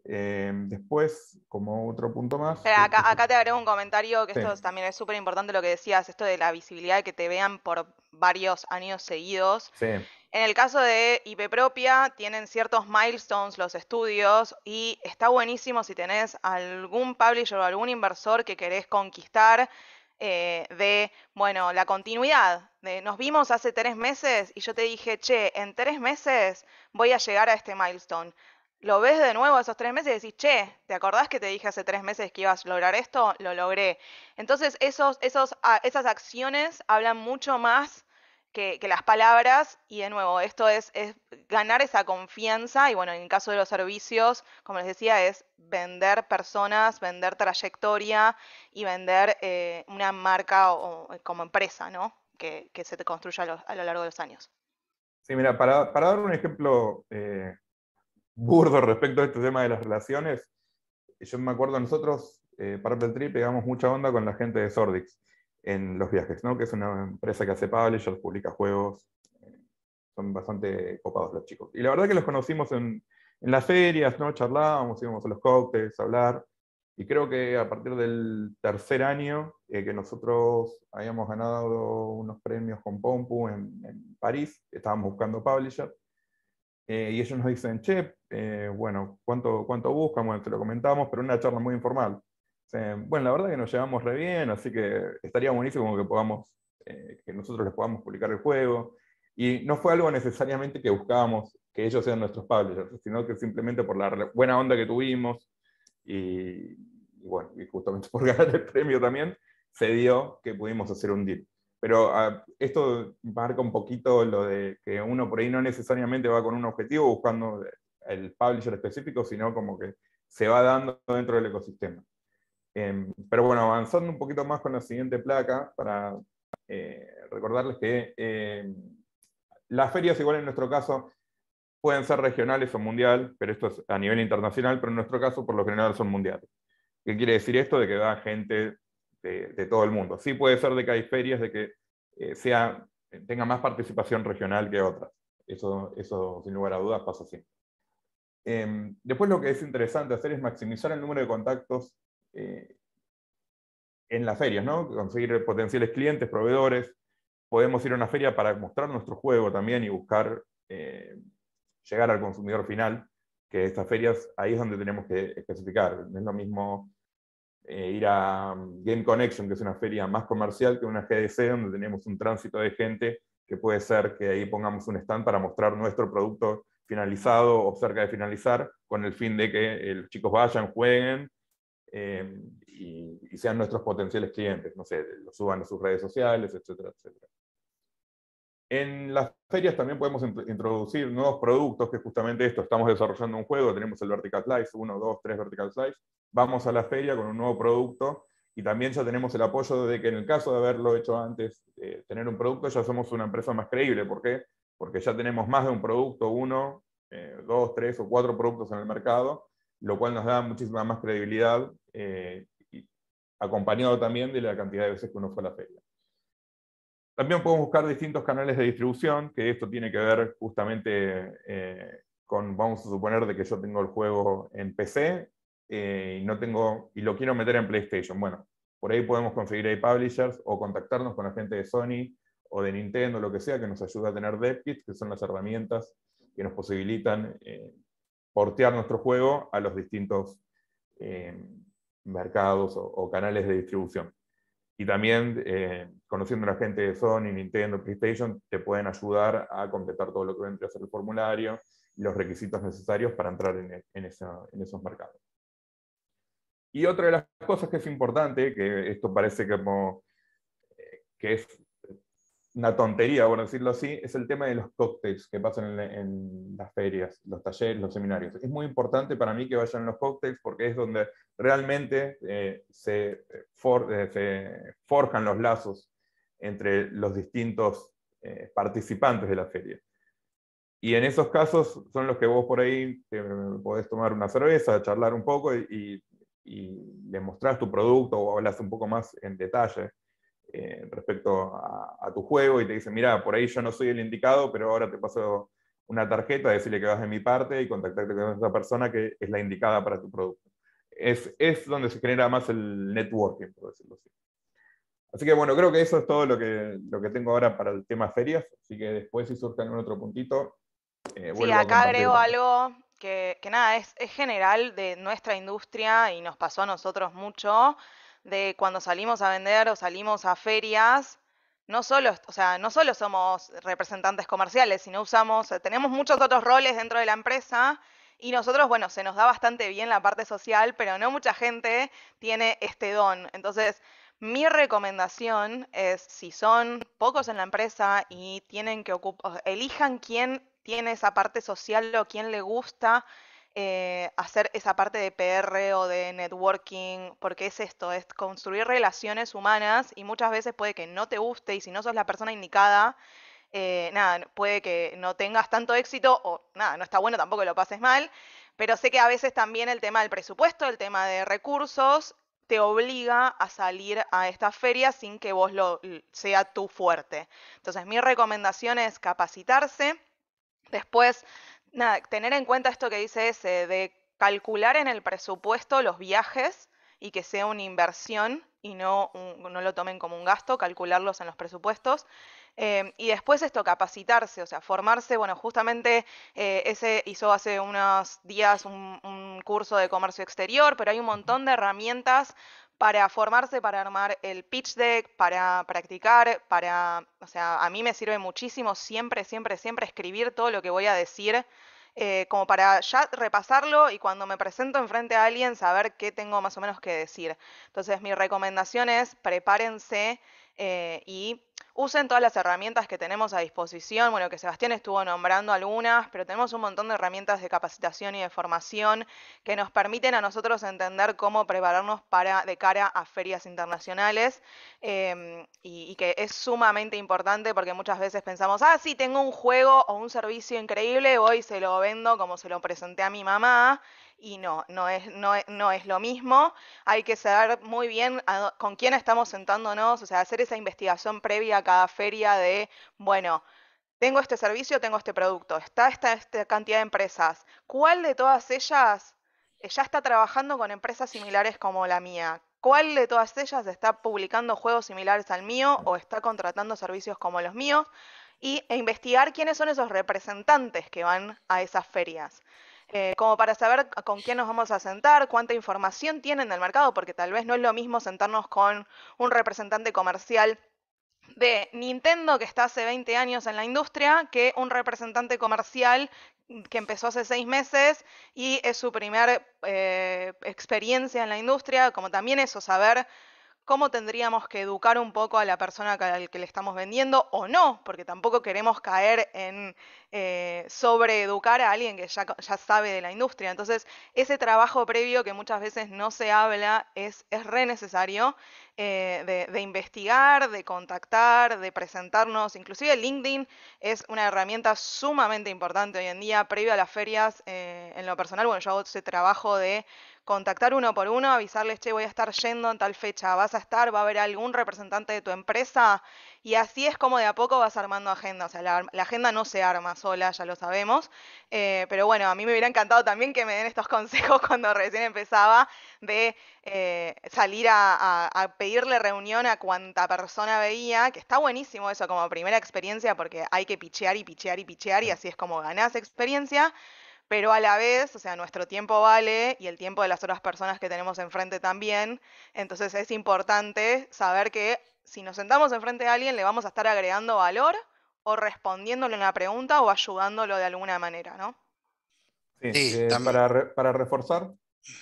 Eh, después, como otro punto más.
acá, te agrego un comentario que esto también es súper importante lo que decías, esto de la visibilidad que te vean por varios años seguidos. En el caso de IP propia, tienen ciertos milestones los estudios y está buenísimo si tenés algún publisher o algún inversor que querés conquistar eh, de, bueno, la continuidad. De, nos vimos hace tres meses y yo te dije, che, en tres meses voy a llegar a este milestone. Lo ves de nuevo esos tres meses y decís, che, ¿te acordás que te dije hace tres meses que ibas a lograr esto? Lo logré. Entonces, esos, esos, ah, esas acciones hablan mucho más que, las palabras, y de nuevo, esto es, ganar esa confianza, y bueno, en el caso de los servicios, como les decía, es vender personas, vender trayectoria y vender eh, una marca o, como empresa, ¿no? Que, se te construya a, lo, largo de los años.
Sí, mira, para, para dar un ejemplo eh, burdo respecto a este tema de las relaciones, yo me acuerdo nosotros, eh, para el Trip, pegamos mucha onda con la gente de Sordix en los viajes, ¿no? que es una empresa que hace publishers, publica juegos, son bastante copados los chicos. Y la verdad que los conocimos en, las ferias, ¿no? charlábamos, íbamos a los cócteles a hablar, y creo que a partir del tercer año eh, que nosotros habíamos ganado unos premios con Pompu en, París, estábamos buscando publisher, eh, y ellos nos dicen, che, eh, bueno, ¿cuánto, cuánto buscan? Bueno, te lo comentamos, pero una charla muy informal bueno, la verdad que nos llevamos re bien, así que estaría buenísimo que podamos, eh, que nosotros les podamos publicar el juego. Y no fue algo necesariamente que buscábamos que ellos sean nuestros publishers, sino que simplemente por la buena onda que tuvimos y, bueno, y justamente por ganar el premio también, se dio que pudimos hacer un deal. Pero ah, esto marca un poquito lo de que uno por ahí no necesariamente va con un objetivo buscando el publisher específico, sino como que se va dando dentro del ecosistema. Em, pero bueno, avanzando un poquito más con la siguiente placa, para eh, recordarles que em, las ferias, igual en nuestro caso, pueden ser regionales o mundial, pero esto es a nivel internacional, pero en nuestro caso, por lo general, son mundiales. ¿Qué quiere decir esto? De que va gente de, todo el mundo. Sí puede ser de que hay ferias de que eh, sea, tenga más participación regional que otras. Eso, eso, sin lugar a dudas, pasa siempre. Em, después lo que es interesante hacer es maximizar el número de contactos eh, en las ferias, ¿no? Conseguir potenciales clientes, proveedores. Podemos ir a una feria para mostrar nuestro juego también y buscar eh, llegar al consumidor final, que estas ferias, ahí es donde tenemos que especificar. No es lo mismo eh, ir a um, Game Connection, que es una feria más comercial, que una GDC, donde tenemos un tránsito de gente, que puede ser que ahí pongamos un stand para mostrar nuestro producto finalizado o cerca de finalizar, con el fin de que los chicos vayan, jueguen eh, y, sean nuestros potenciales clientes, no sé, lo suban a sus redes sociales, etcétera, etcétera. En las ferias también podemos introducir nuevos productos, que justamente esto, estamos desarrollando un juego, tenemos el Vertical Slice, uno dos tres Vertical Slice, vamos a la feria con un nuevo producto y también ya tenemos el apoyo de que en el caso de haberlo hecho antes, tener un producto, ya somos una empresa más creíble. ¿Por qué? Porque ya tenemos más de un producto, uno, eh, dos, tres o cuatro productos en el mercado lo cual nos da muchísima más credibilidad, eh, acompañado también de la cantidad de veces que uno fue a la feria. También podemos buscar distintos canales de distribución, que esto tiene que ver justamente eh, con, vamos a suponer, de que yo tengo el juego en PC eh, y, no tengo, y lo quiero meter en PlayStation. Bueno, por ahí podemos conseguir ahí publishers o contactarnos con la gente de Sony o de Nintendo, lo que sea, que nos ayuda a tener DevKits, que son las herramientas que nos posibilitan portear nuestro juego a los distintos eh, mercados o, canales de distribución. Y también, eh, conociendo a la gente de Sony, Nintendo, PlayStation, te pueden ayudar a completar todo lo que vendría a ser el formulario y los requisitos necesarios para entrar en, esos mercados. Y otra de las cosas que es importante, que esto parece como eh, que es una tontería, por decirlo así, es el tema de los cócteles que pasan en, las ferias, los talleres, los seminarios. Es muy importante para mí que vayan los cócteles porque es donde realmente eh, eh, eh, se, forjan los lazos entre los distintos participantes de la feria. Y en esos casos son los que vos por ahí podés tomar una cerveza, charlar un poco y, y, le tu producto o hablas un poco más en detalle eh, respecto a, tu juego y te dice, mira, por ahí yo no soy el indicado, pero ahora te paso una tarjeta, decirle que vas de mi parte y contactarte con esa persona que es la indicada para tu producto. Es, es donde se genera más el networking, por decirlo así. Así que bueno, creo que eso es todo lo que, lo que tengo ahora para el tema ferias, así que después si surge algún otro puntito. Eh, sí, acá agrego
algo que, que nada, es, es, general de nuestra industria y nos pasó a nosotros mucho, de cuando salimos a vender o salimos a ferias, no solo, o sea, no solo somos representantes comerciales, sino usamos, eh, tenemos muchos otros roles dentro de la empresa y nosotros, bueno, se nos da bastante bien la parte social, pero no mucha gente tiene este don. Entonces, mi recomendación es, si son pocos en la empresa y tienen que ocupar, elijan quién tiene esa parte social o quién le gusta eh, hacer esa parte de PR o de networking, porque es esto, es construir relaciones humanas y muchas veces puede que no te guste y si no sos la persona indicada, eh, nada, puede que no tengas tanto éxito o nada, no está bueno tampoco lo pases mal, pero sé que a veces también el tema del presupuesto, el tema de recursos, te obliga a salir a esta feria sin que vos lo sea tú fuerte. Entonces, mi recomendación es capacitarse. Después, Nada, tener en cuenta esto que dice ese, de calcular en el presupuesto los viajes y que sea una inversión y no, no lo tomen como un gasto, calcularlos en los presupuestos. Eh, y después esto, capacitarse, o sea, formarse. Bueno, justamente eh, ese hizo hace unos días un curso de comercio exterior, pero hay un montón de herramientas para formarse, para armar el pitch deck, para practicar, para, o sea, a mí me sirve muchísimo siempre, siempre, siempre escribir todo lo que voy a decir, eh, como para ya repasarlo y cuando me presento enfrente a alguien saber qué tengo más o menos que decir. Entonces mi recomendación es prepárense eh, y usen todas las herramientas que tenemos a disposición. Bueno, que Sebastián estuvo nombrando algunas, pero tenemos un montón de herramientas de capacitación y de formación que nos permiten a nosotros entender cómo prepararnos para, de cara a ferias internacionales em, y, y, que es sumamente importante porque muchas veces pensamos, ah, sí, tengo un juego o un servicio increíble, voy y se lo vendo como se lo presenté a mi mamá y no, no es, no, es lo mismo. Hay que saber muy bien con quién estamos sentándonos, o sea, hacer esa investigación previa a cada feria de, bueno, tengo este servicio, tengo este producto, está esta, cantidad de empresas. ¿Cuál de todas ellas eh, ya está trabajando con empresas similares como la mía? ¿Cuál de todas ellas está publicando juegos similares al mío o está contratando servicios como los míos? Y e investigar quiénes son esos representantes que van a esas ferias. Eh, como para saber con quién nos vamos a sentar, cuánta información tienen del mercado, porque tal vez no es lo mismo sentarnos con un representante comercial de Nintendo que está hace 20 años en la industria que un representante comercial mm, que empezó hace seis meses y es su primera eh, experiencia en la industria, como también eso, saber cómo tendríamos que educar un poco a la persona al que le estamos vendiendo o no, porque tampoco queremos caer en eh, sobreeducar a alguien que ya, sabe de la industria. Entonces, ese trabajo previo que muchas veces no se habla es, re necesario eh, de, investigar, de contactar, de presentarnos. Inclusive LinkedIn es una herramienta sumamente importante hoy en día, previo a las ferias, eh, en lo personal, bueno, yo hago ese trabajo de contactar uno por uno, avisarles, che, voy a estar yendo en tal fecha, vas a estar, va a haber algún representante de tu empresa. Y así es como de a poco vas armando agenda. O sea, la, agenda no se arma sola, ya lo sabemos. Eh, pero bueno, a mí me hubiera encantado también que me den estos consejos cuando recién empezaba de eh, salir a, a pedirle reunión a cuanta persona veía, que está buenísimo eso como primera experiencia porque hay que pichear y pichear y pichear y así es como ganás experiencia pero a la vez, o sea, nuestro tiempo vale y el tiempo de las otras personas que tenemos enfrente también, entonces es importante saber que si nos sentamos enfrente de alguien le vamos a estar agregando valor o respondiéndole una pregunta o ayudándolo de alguna manera, ¿no?
Sí, eh, para, reforzar,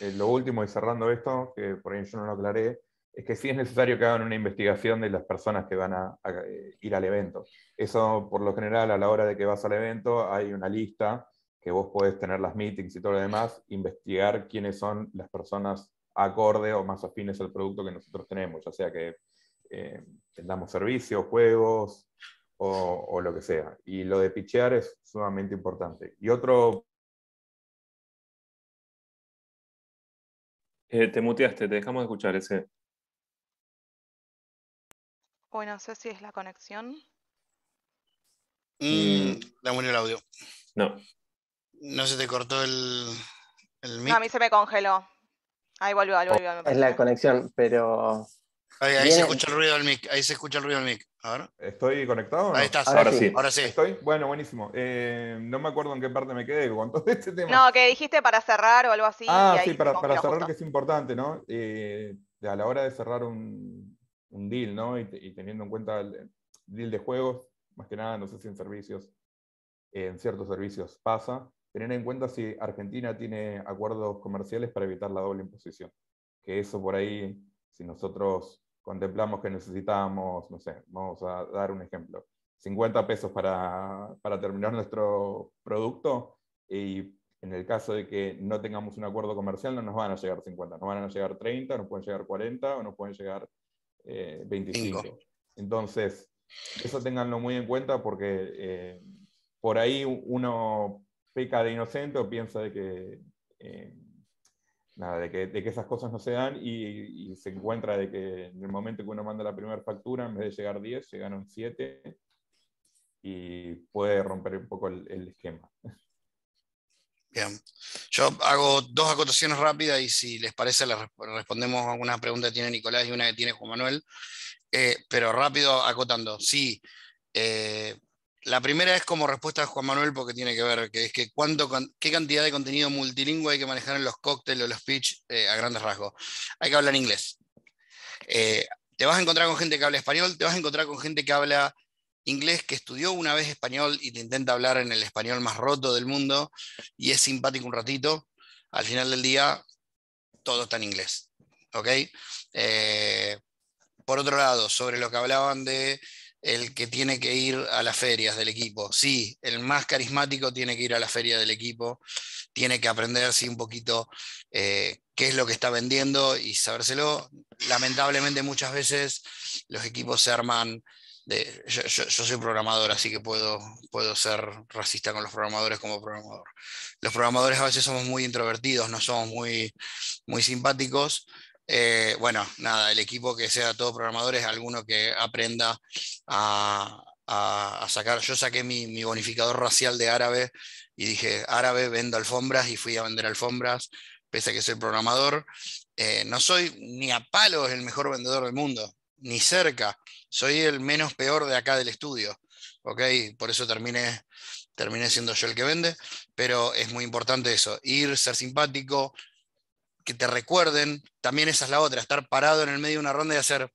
eh, lo último y cerrando esto, que por ahí yo no lo aclaré, es que sí es necesario que hagan una investigación de las personas que van a, eh, ir al evento. Eso, por lo general, a la hora de que vas al evento, hay una lista que vos podés tener las meetings y todo lo demás, investigar quiénes son las personas acorde o más afines al producto que nosotros tenemos, ya sea que eh, damos servicios, juegos o, lo que sea. Y lo de pichear es sumamente importante.
Y otro... Eh, te muteaste, te dejamos de escuchar ese.
Bueno, no sé si es la conexión.
Dame mm, mm. un el audio. No. ¿No se te cortó el, mic? a mí se
me congeló. Ahí volvió, ahí volvió. Es la conexión,
pero. Ahí, se escucha el
ruido del mic. Ahí se escucha el ruido del mic. ¿Ahora? ¿Estoy conectado? Ahí estás. Ahora, sí. Ahora sí. ¿Estoy? Bueno, buenísimo.
Eh, no me acuerdo en qué parte me quedé con todo este tema.
No, que dijiste para cerrar o algo así. Ah, sí, para, cerrar, que es
importante, ¿no? Eh, a la hora de cerrar un, deal, ¿no? Y, y, teniendo en cuenta el deal de juegos, más que nada, no sé si en servicios, en ciertos servicios pasa, tener en cuenta si Argentina tiene acuerdos comerciales para evitar la doble imposición. Que eso por ahí, si nosotros contemplamos que necesitamos, no sé, vamos a dar un ejemplo, 50 pesos para, para terminar nuestro producto y en el caso de que no tengamos un acuerdo comercial, no nos van a llegar 50, nos van a llegar 30, nos pueden llegar 40 o nos pueden llegar 25. Eh, Entonces, eso tenganlo muy en cuenta porque eh, por ahí uno peca de inocente o piensa de que, eh, nada, de que, esas cosas no se dan y, se encuentra de que en el momento que uno manda la primera factura, en vez de llegar 10, llegaron 7 y puede romper un poco el, esquema.
Bien. Yo hago dos acotaciones rápidas y si les parece les respondemos a una pregunta que tiene Nicolás y una que tiene Juan Manuel. Eh, pero rápido acotando, sí, eh, la primera es como respuesta a Juan Manuel, porque tiene que ver, que es que cuánto, qué cantidad de contenido multilingüe hay que manejar en los cócteles o los pitch eh, a grandes rasgos. Hay que hablar en inglés. Eh, te vas a encontrar con gente que habla español, te vas a encontrar con gente que habla inglés, que estudió una vez español y te intenta hablar en el español más roto del mundo y es simpático un ratito. Al final del día, todo está en inglés. ¿Ok? Eh, por otro lado, sobre lo que hablaban de el que tiene que ir a las ferias del equipo. Sí, el más carismático tiene que ir a la feria del equipo, tiene que aprender un poquito eh, qué es lo que está vendiendo y sabérselo. Lamentablemente muchas veces los equipos se arman de, yo, soy programador, así que puedo, ser racista con los programadores como programador. Los programadores a veces somos muy introvertidos, no somos muy simpáticos eh, bueno, nada, el equipo que sea todo programador Es alguno que aprenda a, sacar. Yo saqué mi, bonificador racial de árabe y dije, árabe, vendo alfombras y fui a vender alfombras, pese a que soy programador. Eh, no soy ni a palos el mejor vendedor del mundo, ni cerca. Soy el menos peor de acá del estudio. ¿ok? Por eso terminé, terminé siendo yo el que vende, pero es muy importante eso, ir, ser simpático, que te recuerden, también esa es la otra, estar parado en el medio de una ronda y hacer,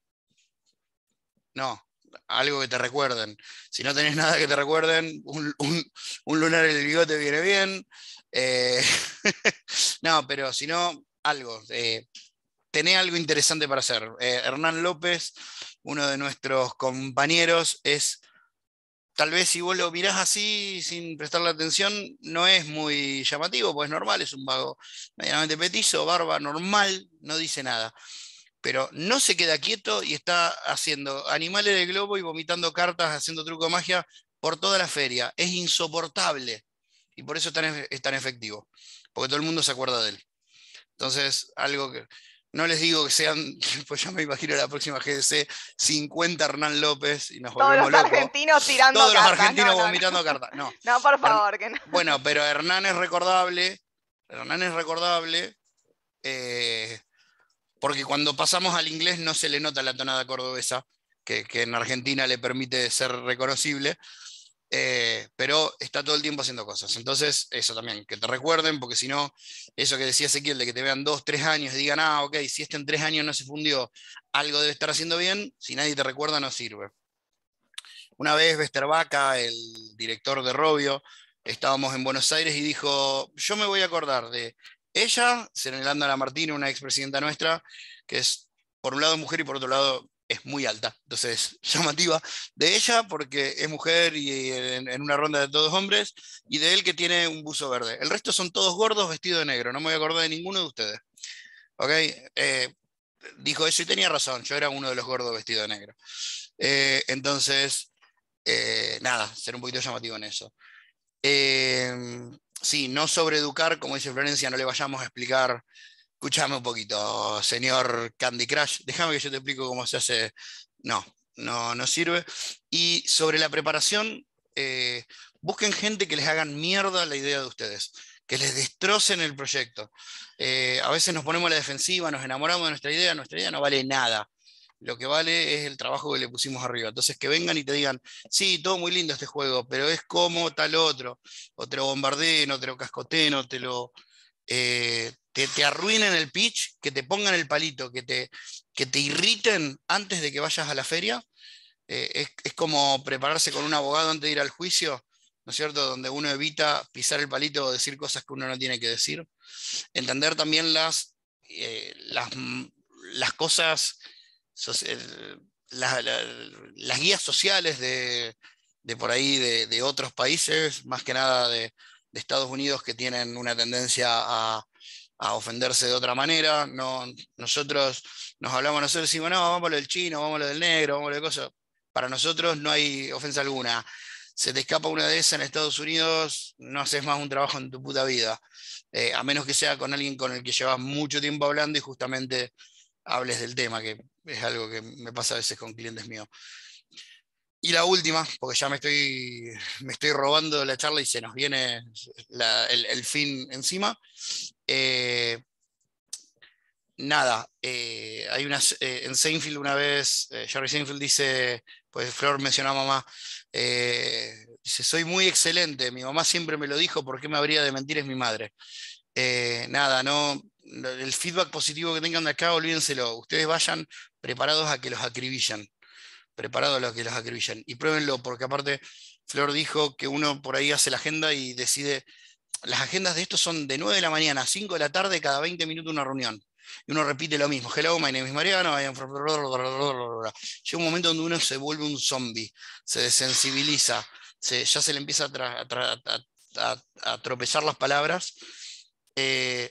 no, algo que te recuerden. Si no tenés nada que te recuerden, un, lunar en el bigote viene bien. Eh, no, pero si no, algo. Eh, algo interesante para hacer. Eh, Hernán López, uno de nuestros compañeros, es tal vez si vos lo mirás así, sin prestarle atención, no es muy llamativo, pues es normal, es un vago medianamente petizo, barba normal, no dice nada. Pero no se queda quieto y está haciendo animales de globo y vomitando cartas, haciendo truco de magia por toda la feria. Es insoportable. Y por eso es tan, es tan efectivo. Porque todo el mundo se acuerda de él. Entonces, algo que no les digo que sean, pues ya me imagino la próxima GDC, 50 Hernán López y nos Todos los argentinos
tirando Todos los argentinos vomitando cartas. No. por favor, que no.
Bueno, pero Hernán es recordable. Hernán es recordable. Eh, porque cuando pasamos al inglés no se le nota la tonada cordobesa, que en Argentina le permite ser reconocible. Eh, pero está todo el tiempo haciendo cosas. Entonces, eso también, que te recuerden, porque si no, eso que decía Ezequiel, de que te vean dos, tres años y digan, ah, ok, si este en tres años no se fundió, algo debe estar haciendo bien, si nadie te recuerda, no sirve. Una vez vaca el director de Robio, estábamos en Buenos Aires y dijo, yo me voy a acordar de ella, señalando a la una expresidenta nuestra, que es por un lado mujer y por otro lado es muy alta. Entonces, llamativa de ella porque es mujer y en, una ronda de todos hombres, y de él que tiene un buzo verde. El resto son todos gordos vestidos de negro, no me voy a acordar de ninguno de ustedes. ¿Ok? Eh, dijo eso y tenía razón, yo era uno de los gordos vestidos de negro. Eh, entonces, eh, nada, ser un poquito llamativo en eso. sí, no sobreeducar, como dice Florencia, no le vayamos a explicar Escuchame un poquito, señor Candy Crush, déjame que yo te explico cómo se hace. No, no, no sirve. Y sobre la preparación, eh, busquen gente que les hagan mierda la idea de ustedes, que les destrocen el proyecto. Eh, a veces nos ponemos la defensiva, nos enamoramos de nuestra idea, nuestra idea no vale nada. Lo que vale es el trabajo que le pusimos arriba. Entonces, que vengan y te digan, sí, todo muy lindo este juego, pero es como tal otro. O te lo bombarden, eh, o te lo cascoten, o te lo, que te, arruinen el pitch, que te pongan el palito, que te, que te irriten antes de que vayas a la feria, eh, es, como prepararse con un abogado antes de ir al juicio, ¿no es cierto? Donde uno evita pisar el palito o decir cosas que uno no tiene que decir. Entender también las, eh, las, cosas, eh, las, guías sociales de, por ahí de, otros países, más que nada de, de Estados Unidos, que tienen una tendencia a, a ofenderse de otra manera. No, nosotros nos hablamos nosotros decimos, no, vamos lo del chino, vamos lo del negro, vamos lo de cosas. Para nosotros no hay ofensa alguna. Se te escapa una de esas en Estados Unidos, no haces más un trabajo en tu puta vida. Eh, a menos que sea con alguien con el que llevas mucho tiempo hablando y justamente hables del tema, que es algo que me pasa a veces con clientes míos. Y la última, porque ya me estoy, me estoy robando la charla y se nos viene el, fin encima. Eh, nada, eh, hay unas, eh, en Seinfeld una vez, Jerry Seinfeld dice, pues Flor mencionó a mamá, dice, soy muy excelente, mi mamá siempre me lo dijo, ¿por qué me habría de mentir? Es mi madre. nada, no, el feedback positivo que tengan de acá, olvídenselo, ustedes vayan preparados a que los acribillen. Preparado a los que los acribillan. Y pruébenlo, porque aparte Flor dijo que uno por ahí hace la agenda y decide, las agendas de esto son de 9 de la mañana a 5 de la tarde, cada 20 minutos una reunión. Y uno repite lo mismo, hello, my name Mariano, Llega un momento donde uno se vuelve un zombie, se desensibiliza, ya se le empieza a, a, tropezar las palabras. Eh,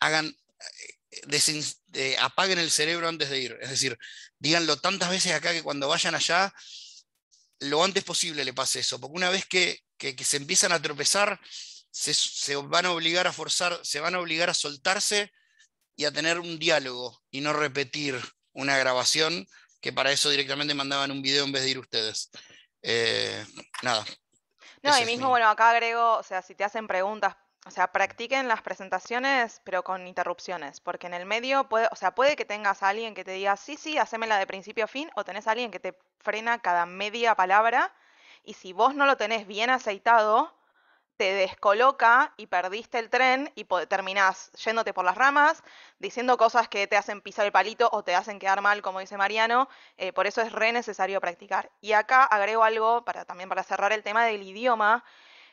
hagan, eh, eh, apaguen el cerebro antes de ir. Es decir, díganlo tantas veces acá que cuando vayan allá, lo antes posible le pase eso, porque una vez que, se empiezan a tropezar, se, van a obligar a forzar, se van a obligar a soltarse y a tener un diálogo y no repetir una grabación, que para eso directamente mandaban un video en vez de ir ustedes. Eh, nada.
No, y mismo, bueno, acá agrego, o sea, si te hacen preguntas o sea, practiquen las presentaciones, pero con interrupciones, porque en el medio puede, o sea, puede que tengas a alguien que te diga, sí, sí, hacemela de principio a fin, o tenés a alguien que te frena cada media palabra, y si vos no lo tenés bien aceitado, te descoloca y perdiste el tren y terminás yéndote por las ramas, diciendo cosas que te hacen pisar el palito o te hacen quedar mal, como dice Mariano, eh, por eso es re necesario practicar. Y acá agrego algo para también para cerrar el tema del idioma,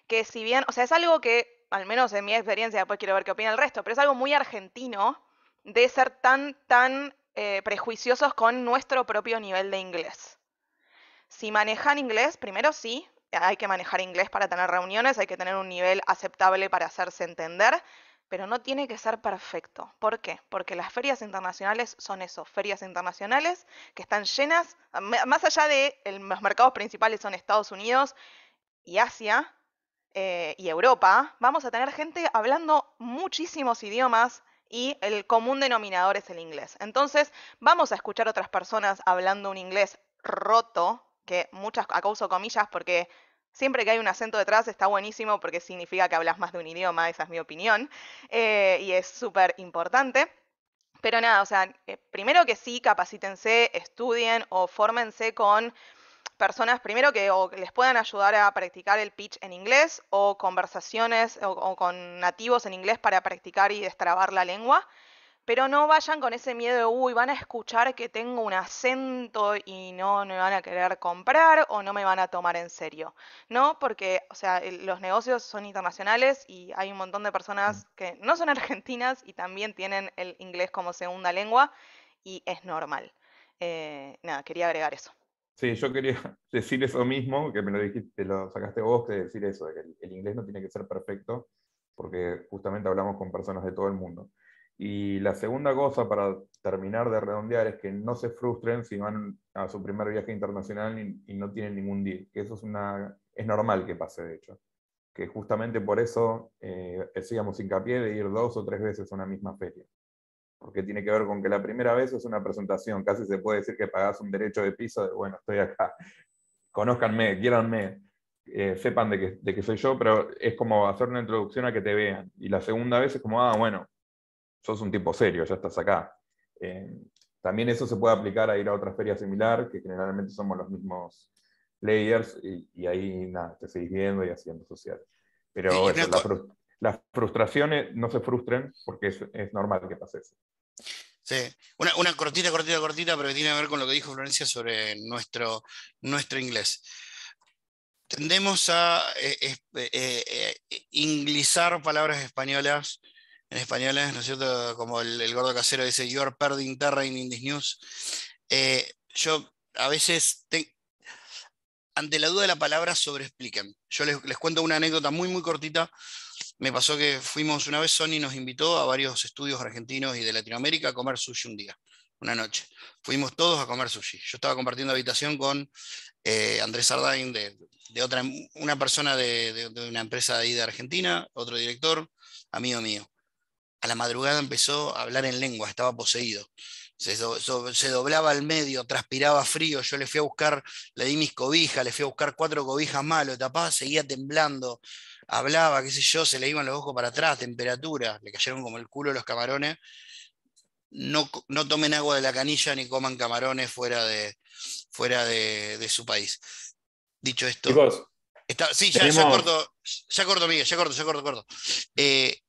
que si bien, o sea, es algo que al menos en mi experiencia, después pues quiero ver qué opina el resto, pero es algo muy argentino de ser tan, tan eh, prejuiciosos con nuestro propio nivel de inglés. Si manejan inglés, primero sí, hay que manejar inglés para tener reuniones, hay que tener un nivel aceptable para hacerse entender, pero no tiene que ser perfecto. ¿Por qué? Porque las ferias internacionales son eso, ferias internacionales que están llenas, más allá de los mercados principales son Estados Unidos y Asia, eh, y Europa, vamos a tener gente hablando muchísimos idiomas y el común denominador es el inglés. Entonces, vamos a escuchar otras personas hablando un inglés roto, que muchas acá uso comillas porque siempre que hay un acento detrás está buenísimo porque significa que hablas más de un idioma, esa es mi opinión, eh, y es súper importante. Pero nada, o sea, eh, primero que sí, capacítense, estudien o fórmense con personas primero que les puedan ayudar a practicar el pitch en inglés o conversaciones o, con nativos en inglés para practicar y destrabar la lengua, pero no vayan con ese miedo de, uy, van a escuchar que tengo un acento y no me van a querer comprar o no me van a tomar en serio, ¿no? Porque, o sea, los negocios son internacionales y hay un montón de personas mm. que no son argentinas y también tienen el inglés como segunda lengua y es normal. Eh, nada, quería agregar eso.
Sí, yo quería decir eso mismo, que me lo dijiste, lo sacaste vos, que decir eso, que el, inglés no tiene que ser perfecto, porque justamente hablamos con personas de todo el mundo. Y la segunda cosa para terminar de redondear es que no se frustren si van a su primer viaje internacional y, no tienen ningún día, que eso es, una, es normal que pase, de hecho. Que justamente por eso eh, hincapié de ir dos o tres veces a una misma feria porque tiene que ver con que la primera vez es una presentación, casi se puede decir que pagás un derecho de piso bueno, estoy acá, conózcanme, quieranme, eh, sepan de que, soy yo, pero es como hacer una introducción a que te vean. Y la segunda vez es como, ah, bueno, sos un tipo serio, ya estás acá. Eh, también eso se puede aplicar a ir a otra feria similar, que generalmente somos los mismos players, y, ahí nada, te seguís viendo y haciendo social. Pero la, las frustraciones no se frustren porque es, normal que
pase eso. Sí, una, cortita, cortita, cortita, pero que tiene que ver con lo que dijo Florencia sobre nuestro, nuestro inglés. Tendemos a eh, eh, eh, eh inglizar palabras españolas en españoles, ¿no es cierto? Como el, gordo casero dice, you are perding terrain in this news. yo a veces, ante la duda de la palabra, sobreexpliquen Yo les, les, cuento una anécdota muy, muy cortita me pasó que fuimos una vez, Sony nos invitó a varios estudios argentinos y de Latinoamérica a comer sushi un día, una noche. Fuimos todos a comer sushi. Yo estaba compartiendo habitación con eh, Andrés Ardain, de, otra, una persona de, una empresa de ahí de Argentina, otro director, amigo mío. A la madrugada empezó a hablar en lengua, estaba poseído. Se, doblaba al medio, transpiraba frío, yo le fui a buscar, le di mis cobijas, le fui a buscar cuatro cobijas más, tapada seguía temblando hablaba, qué sé yo, se le iban los ojos para atrás, temperatura, le cayeron como el culo los camarones. No, tomen agua de la canilla ni coman camarones fuera de, fuera de, su país. Dicho esto. sí, ya, corto, ya corto, Miguel, ya corto, ya corto, corto. Eh,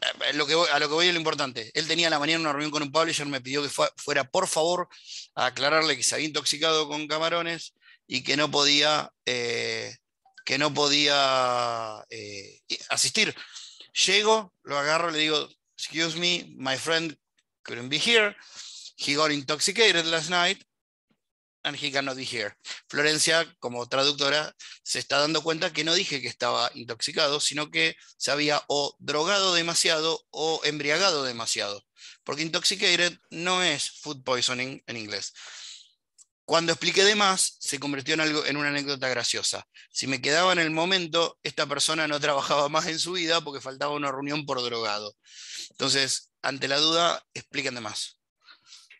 a lo, que voy, a lo que voy es lo importante. Él tenía la mañana una reunión con un publisher, me pidió que fuera por favor a aclararle que se había intoxicado con camarones y que no podía eh, que no podía eh, asistir. Llego, lo agarro, le digo, excuse me, my friend couldn't be here. He got intoxicated last night and he cannot be here. Florencia, como traductora, se está dando cuenta que no dije que estaba intoxicado, sino que se había o drogado demasiado o embriagado demasiado. Porque intoxicated no es food poisoning en inglés. Cuando expliqué de más, se convirtió en, algo, en una anécdota graciosa. Si me quedaba en el momento, esta persona no trabajaba más en su vida porque faltaba una reunión por drogado. Entonces, ante la duda, expliquen de más.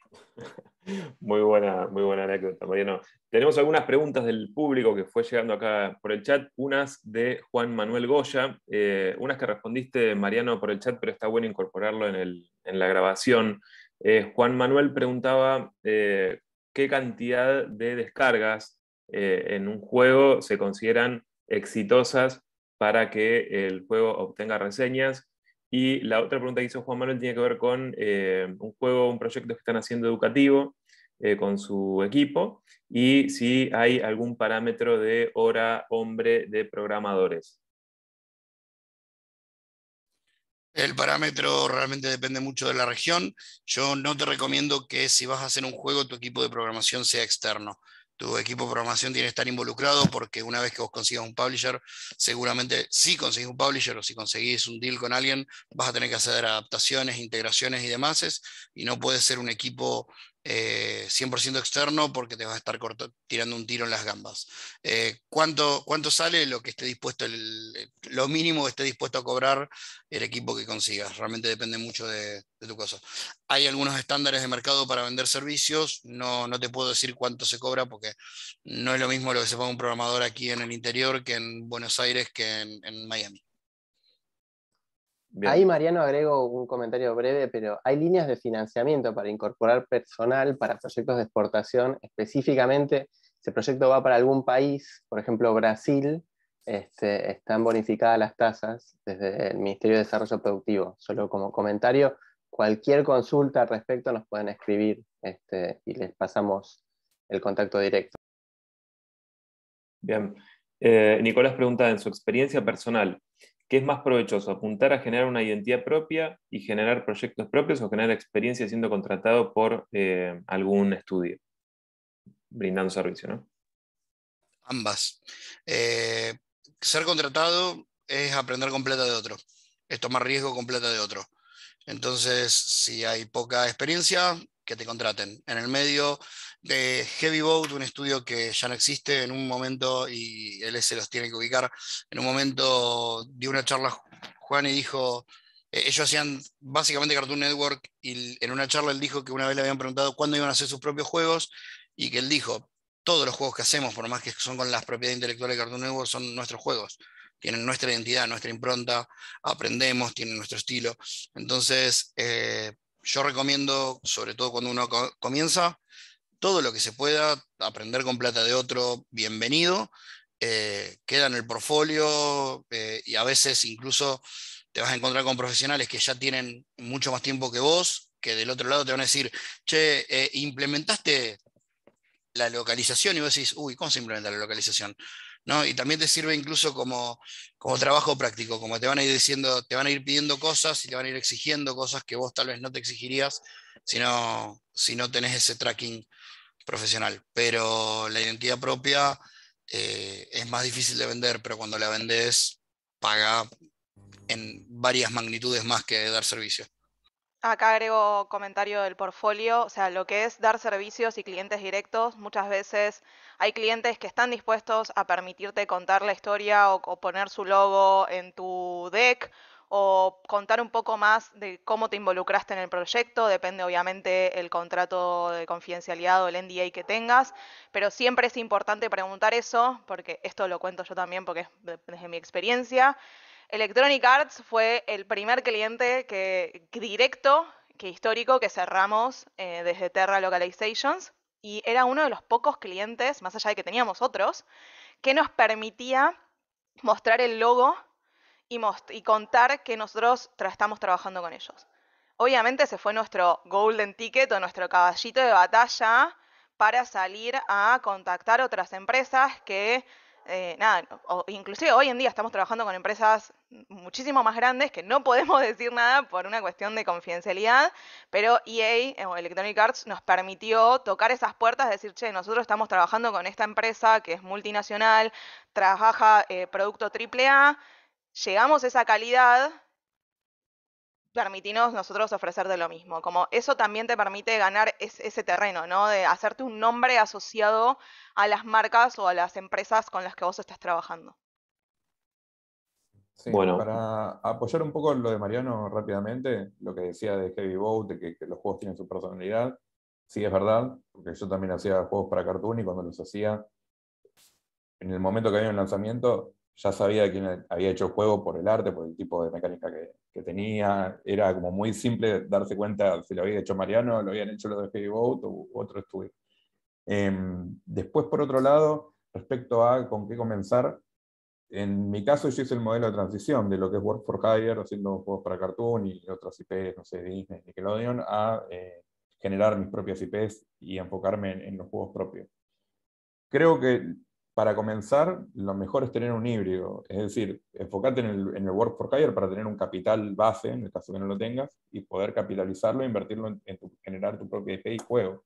Muy buena, muy buena anécdota, Mariano. Tenemos algunas preguntas del público que fue llegando acá por el chat, unas de Juan Manuel Goya, eh, unas que respondiste, Mariano, por el chat, pero está bueno incorporarlo en, la grabación. Eh, Juan Manuel preguntaba eh, qué cantidad de descargas eh, en un juego se consideran exitosas para que el juego obtenga reseñas. Y la otra pregunta que hizo Juan Manuel tiene que ver con eh, un juego, un proyecto que están haciendo educativo eh, con su equipo y si hay algún parámetro de hora hombre de programadores. El parámetro realmente depende mucho de la
región. Yo no te recomiendo que si vas a hacer un juego, tu equipo de programación sea externo. Tu equipo de programación tiene que estar involucrado porque una vez que os consigas un publisher, seguramente si conseguís un publisher o si conseguís un deal con alguien, vas a tener que hacer adaptaciones, integraciones y demás, y no puede ser un equipo 100% eh, externo porque te vas a estar tirando un tiro en las gambas. Eh, ¿cuánto, ¿Cuánto sale lo que esté dispuesto, lo mínimo que esté dispuesto a cobrar el equipo que consigas? Realmente depende mucho de, tu cosa. Hay algunos estándares de mercado para vender servicios, no, no te puedo decir cuánto se cobra porque no es lo mismo lo que se paga un programador aquí en el interior que en Buenos Aires, que en Miami.
Ahí, Mariano, agrego un comentario breve, pero hay líneas de financiamiento para incorporar personal para proyectos de exportación. Específicamente, si el proyecto va para algún país, por ejemplo Brasil, este, están bonificadas las tasas desde el Ministerio de Desarrollo Productivo. Solo como comentario, cualquier consulta al respecto nos pueden escribir este, y les pasamos el contacto directo.
Bien. Eh, Nicolás pregunta, en su experiencia personal, ¿Qué es más provechoso? ¿Apuntar a generar una identidad propia y generar proyectos propios o generar experiencia siendo contratado por eh, algún estudio, brindando servicio? ¿no? Ambas. Eh, ser contratado
es aprender completa de otro, es tomar riesgo completa de otro. Entonces, si hay poca experiencia, que te contraten. En el medio de Heavy Boat, un estudio que ya no existe en un momento, y él se los tiene que ubicar, en un momento dio una charla Juan y dijo, eh, ellos hacían básicamente Cartoon Network, y en una charla él dijo que una vez le habían preguntado cuándo iban a hacer sus propios juegos, y que él dijo, todos los juegos que hacemos, por más que son con las propiedades intelectuales de Cartoon Network, son nuestros juegos tienen nuestra identidad, nuestra impronta, aprendemos, tienen nuestro estilo. Entonces, eh, yo recomiendo, sobre todo cuando uno comienza, todo lo que se pueda, aprender con plata de otro, bienvenido, eh, queda en el portfolio eh, y a veces incluso te vas a encontrar con profesionales que ya tienen mucho más tiempo que vos, que del otro lado te van a decir, che, eh, implementaste la localización y vos decís, uy, ¿cómo se implementa la localización? ¿no? Y también te sirve incluso como, trabajo práctico, como te van a ir diciendo, te van a ir pidiendo cosas y te van a ir exigiendo cosas que vos tal vez no te exigirías si no, si no tenés ese tracking profesional. Pero la identidad propia eh, es más difícil de vender, pero cuando la vendes paga en varias magnitudes más que dar servicios.
Acá agrego comentario del portfolio, o sea, lo que es dar servicios y clientes directos, muchas veces hay clientes que están dispuestos a permitirte contar la historia o, poner su logo en tu deck o contar un poco más de cómo te involucraste en el proyecto, depende obviamente el contrato de confidencialidad o el NDA que tengas, pero siempre es importante preguntar eso, porque esto lo cuento yo también porque es desde mi experiencia. Electronic Arts fue el primer cliente que directo, que histórico, que cerramos eh, desde Terra Localizations y era uno de los pocos clientes, más allá de que teníamos otros, que nos permitía mostrar el logo y, y contar que nosotros estamos trabajando con ellos. Obviamente ese fue nuestro golden ticket o nuestro caballito de batalla para salir a contactar otras empresas que eh, nada, o, inclusive hoy en día estamos trabajando con empresas muchísimo más grandes que no podemos decir nada por una cuestión de confidencialidad, pero EA eh, o Electronic Arts nos permitió tocar esas puertas, decir, che, nosotros estamos trabajando con esta empresa que es multinacional, trabaja eh, producto AAA, llegamos a esa calidad permitinos nosotros ofrecerte lo mismo. Como eso también te permite ganar ese terreno, ¿no? De hacerte un nombre asociado a las marcas o a las empresas con las que vos estás trabajando.
bueno. para
apoyar un poco lo de Mariano rápidamente, lo que decía de Heavy Boat, de que, los juegos tienen su personalidad, sí es verdad, porque yo también hacía juegos para Cartoon y cuando los hacía, en el momento que había un lanzamiento, ya sabía quién había hecho el juego por el arte, por el tipo de mecánica que, que, tenía. Era como muy simple darse cuenta si lo había hecho Mariano, lo habían hecho los de Heavy Boat u otro estudio. Em, después, por otro lado, respecto a con qué comenzar, en mi caso yo hice el modelo de transición de lo que es Work for Hire, haciendo juegos para Cartoon y otras IPs, no sé, Disney, Nickelodeon, a eh, generar mis propias IPs y enfocarme en los juegos propios. Creo que para comenzar, lo mejor es tener un híbrido, es decir, enfocarte en el, en work for hire para tener un capital base, en el caso que no lo tengas, y poder capitalizarlo, e invertirlo en, generar tu propia IP y juego.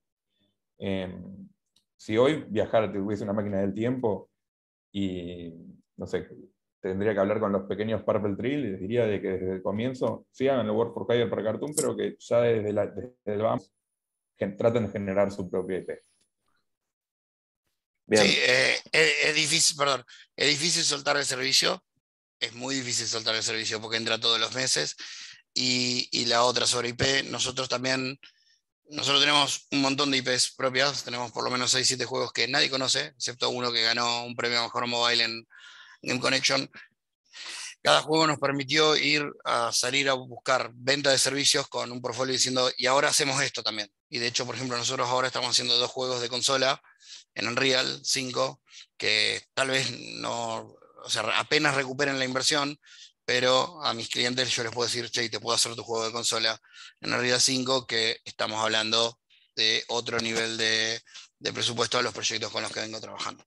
Em, si hoy viajara tuviese una máquina del tiempo y, no sé, tendría que hablar con los pequeños Purple Trill y les diría de que desde el comienzo sigan el work for hire para Cartoon, pero que ya desde, el BAM traten de generar su propia IP.
Eh, eh, es, difícil, perdón, es difícil soltar el servicio, es muy difícil soltar el servicio porque entra todos los meses. Y, la otra sobre IP, nosotros también, nosotros tenemos un montón de IPs propias, tenemos por lo menos 6, 7 juegos que nadie conoce, excepto uno que ganó un premio a Mejor Mobile en Game Connection. Cada juego nos permitió ir a salir a buscar venta de servicios con un portfolio diciendo, y ahora hacemos esto también. Y de hecho, por ejemplo, nosotros ahora estamos haciendo dos juegos de consola en Unreal 5, que tal vez no, o sea, apenas recuperen la inversión, pero a mis clientes yo les puedo decir, che, te puedo hacer tu juego de consola en Unreal 5, que estamos hablando de otro nivel de, presupuesto a los proyectos con los que
vengo trabajando.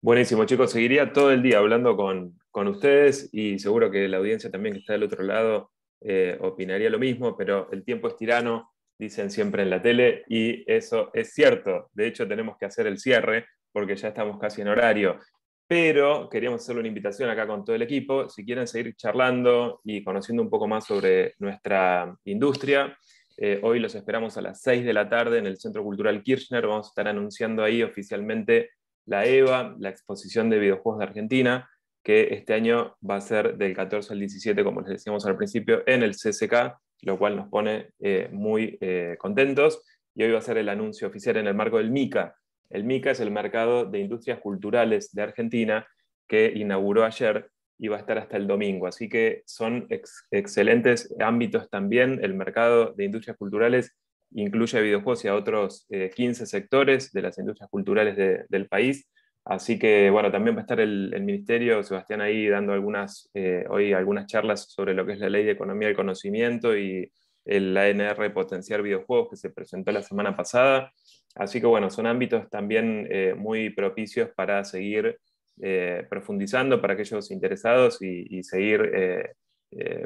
Buenísimo, chicos. Seguiría todo el día hablando con, con ustedes y seguro que la audiencia también que está del otro lado eh, opinaría lo mismo, pero el tiempo es tirano dicen siempre en la tele, y eso es cierto. De hecho, tenemos que hacer el cierre porque ya estamos casi en horario. Pero queríamos hacerle una invitación acá con todo el equipo. Si quieren seguir charlando y conociendo un poco más sobre nuestra industria, eh, hoy los esperamos a las 6 de la tarde en el Centro Cultural Kirchner. Vamos a estar anunciando ahí oficialmente la EVA, la exposición de videojuegos de Argentina, que este año va a ser del 14 al 17, como les decíamos al principio, en el CCK lo cual nos pone eh, muy eh, contentos. Y hoy va a ser el anuncio oficial en el marco del MICA. El MICA es el mercado de industrias culturales de Argentina que inauguró ayer y va a estar hasta el domingo. Así que son excelentes ámbitos también. El mercado de industrias culturales incluye a videojuegos y a otros 15 eh, sectores de las industrias culturales del país. Así que bueno, también va a estar el, Ministerio, Sebastián ahí dando algunas, eh, hoy algunas charlas sobre lo que es la ley de economía del conocimiento y el ANR Potenciar Videojuegos que se presentó la semana pasada. Así que bueno, son ámbitos también eh, muy propicios para seguir eh, profundizando para aquellos interesados y, seguir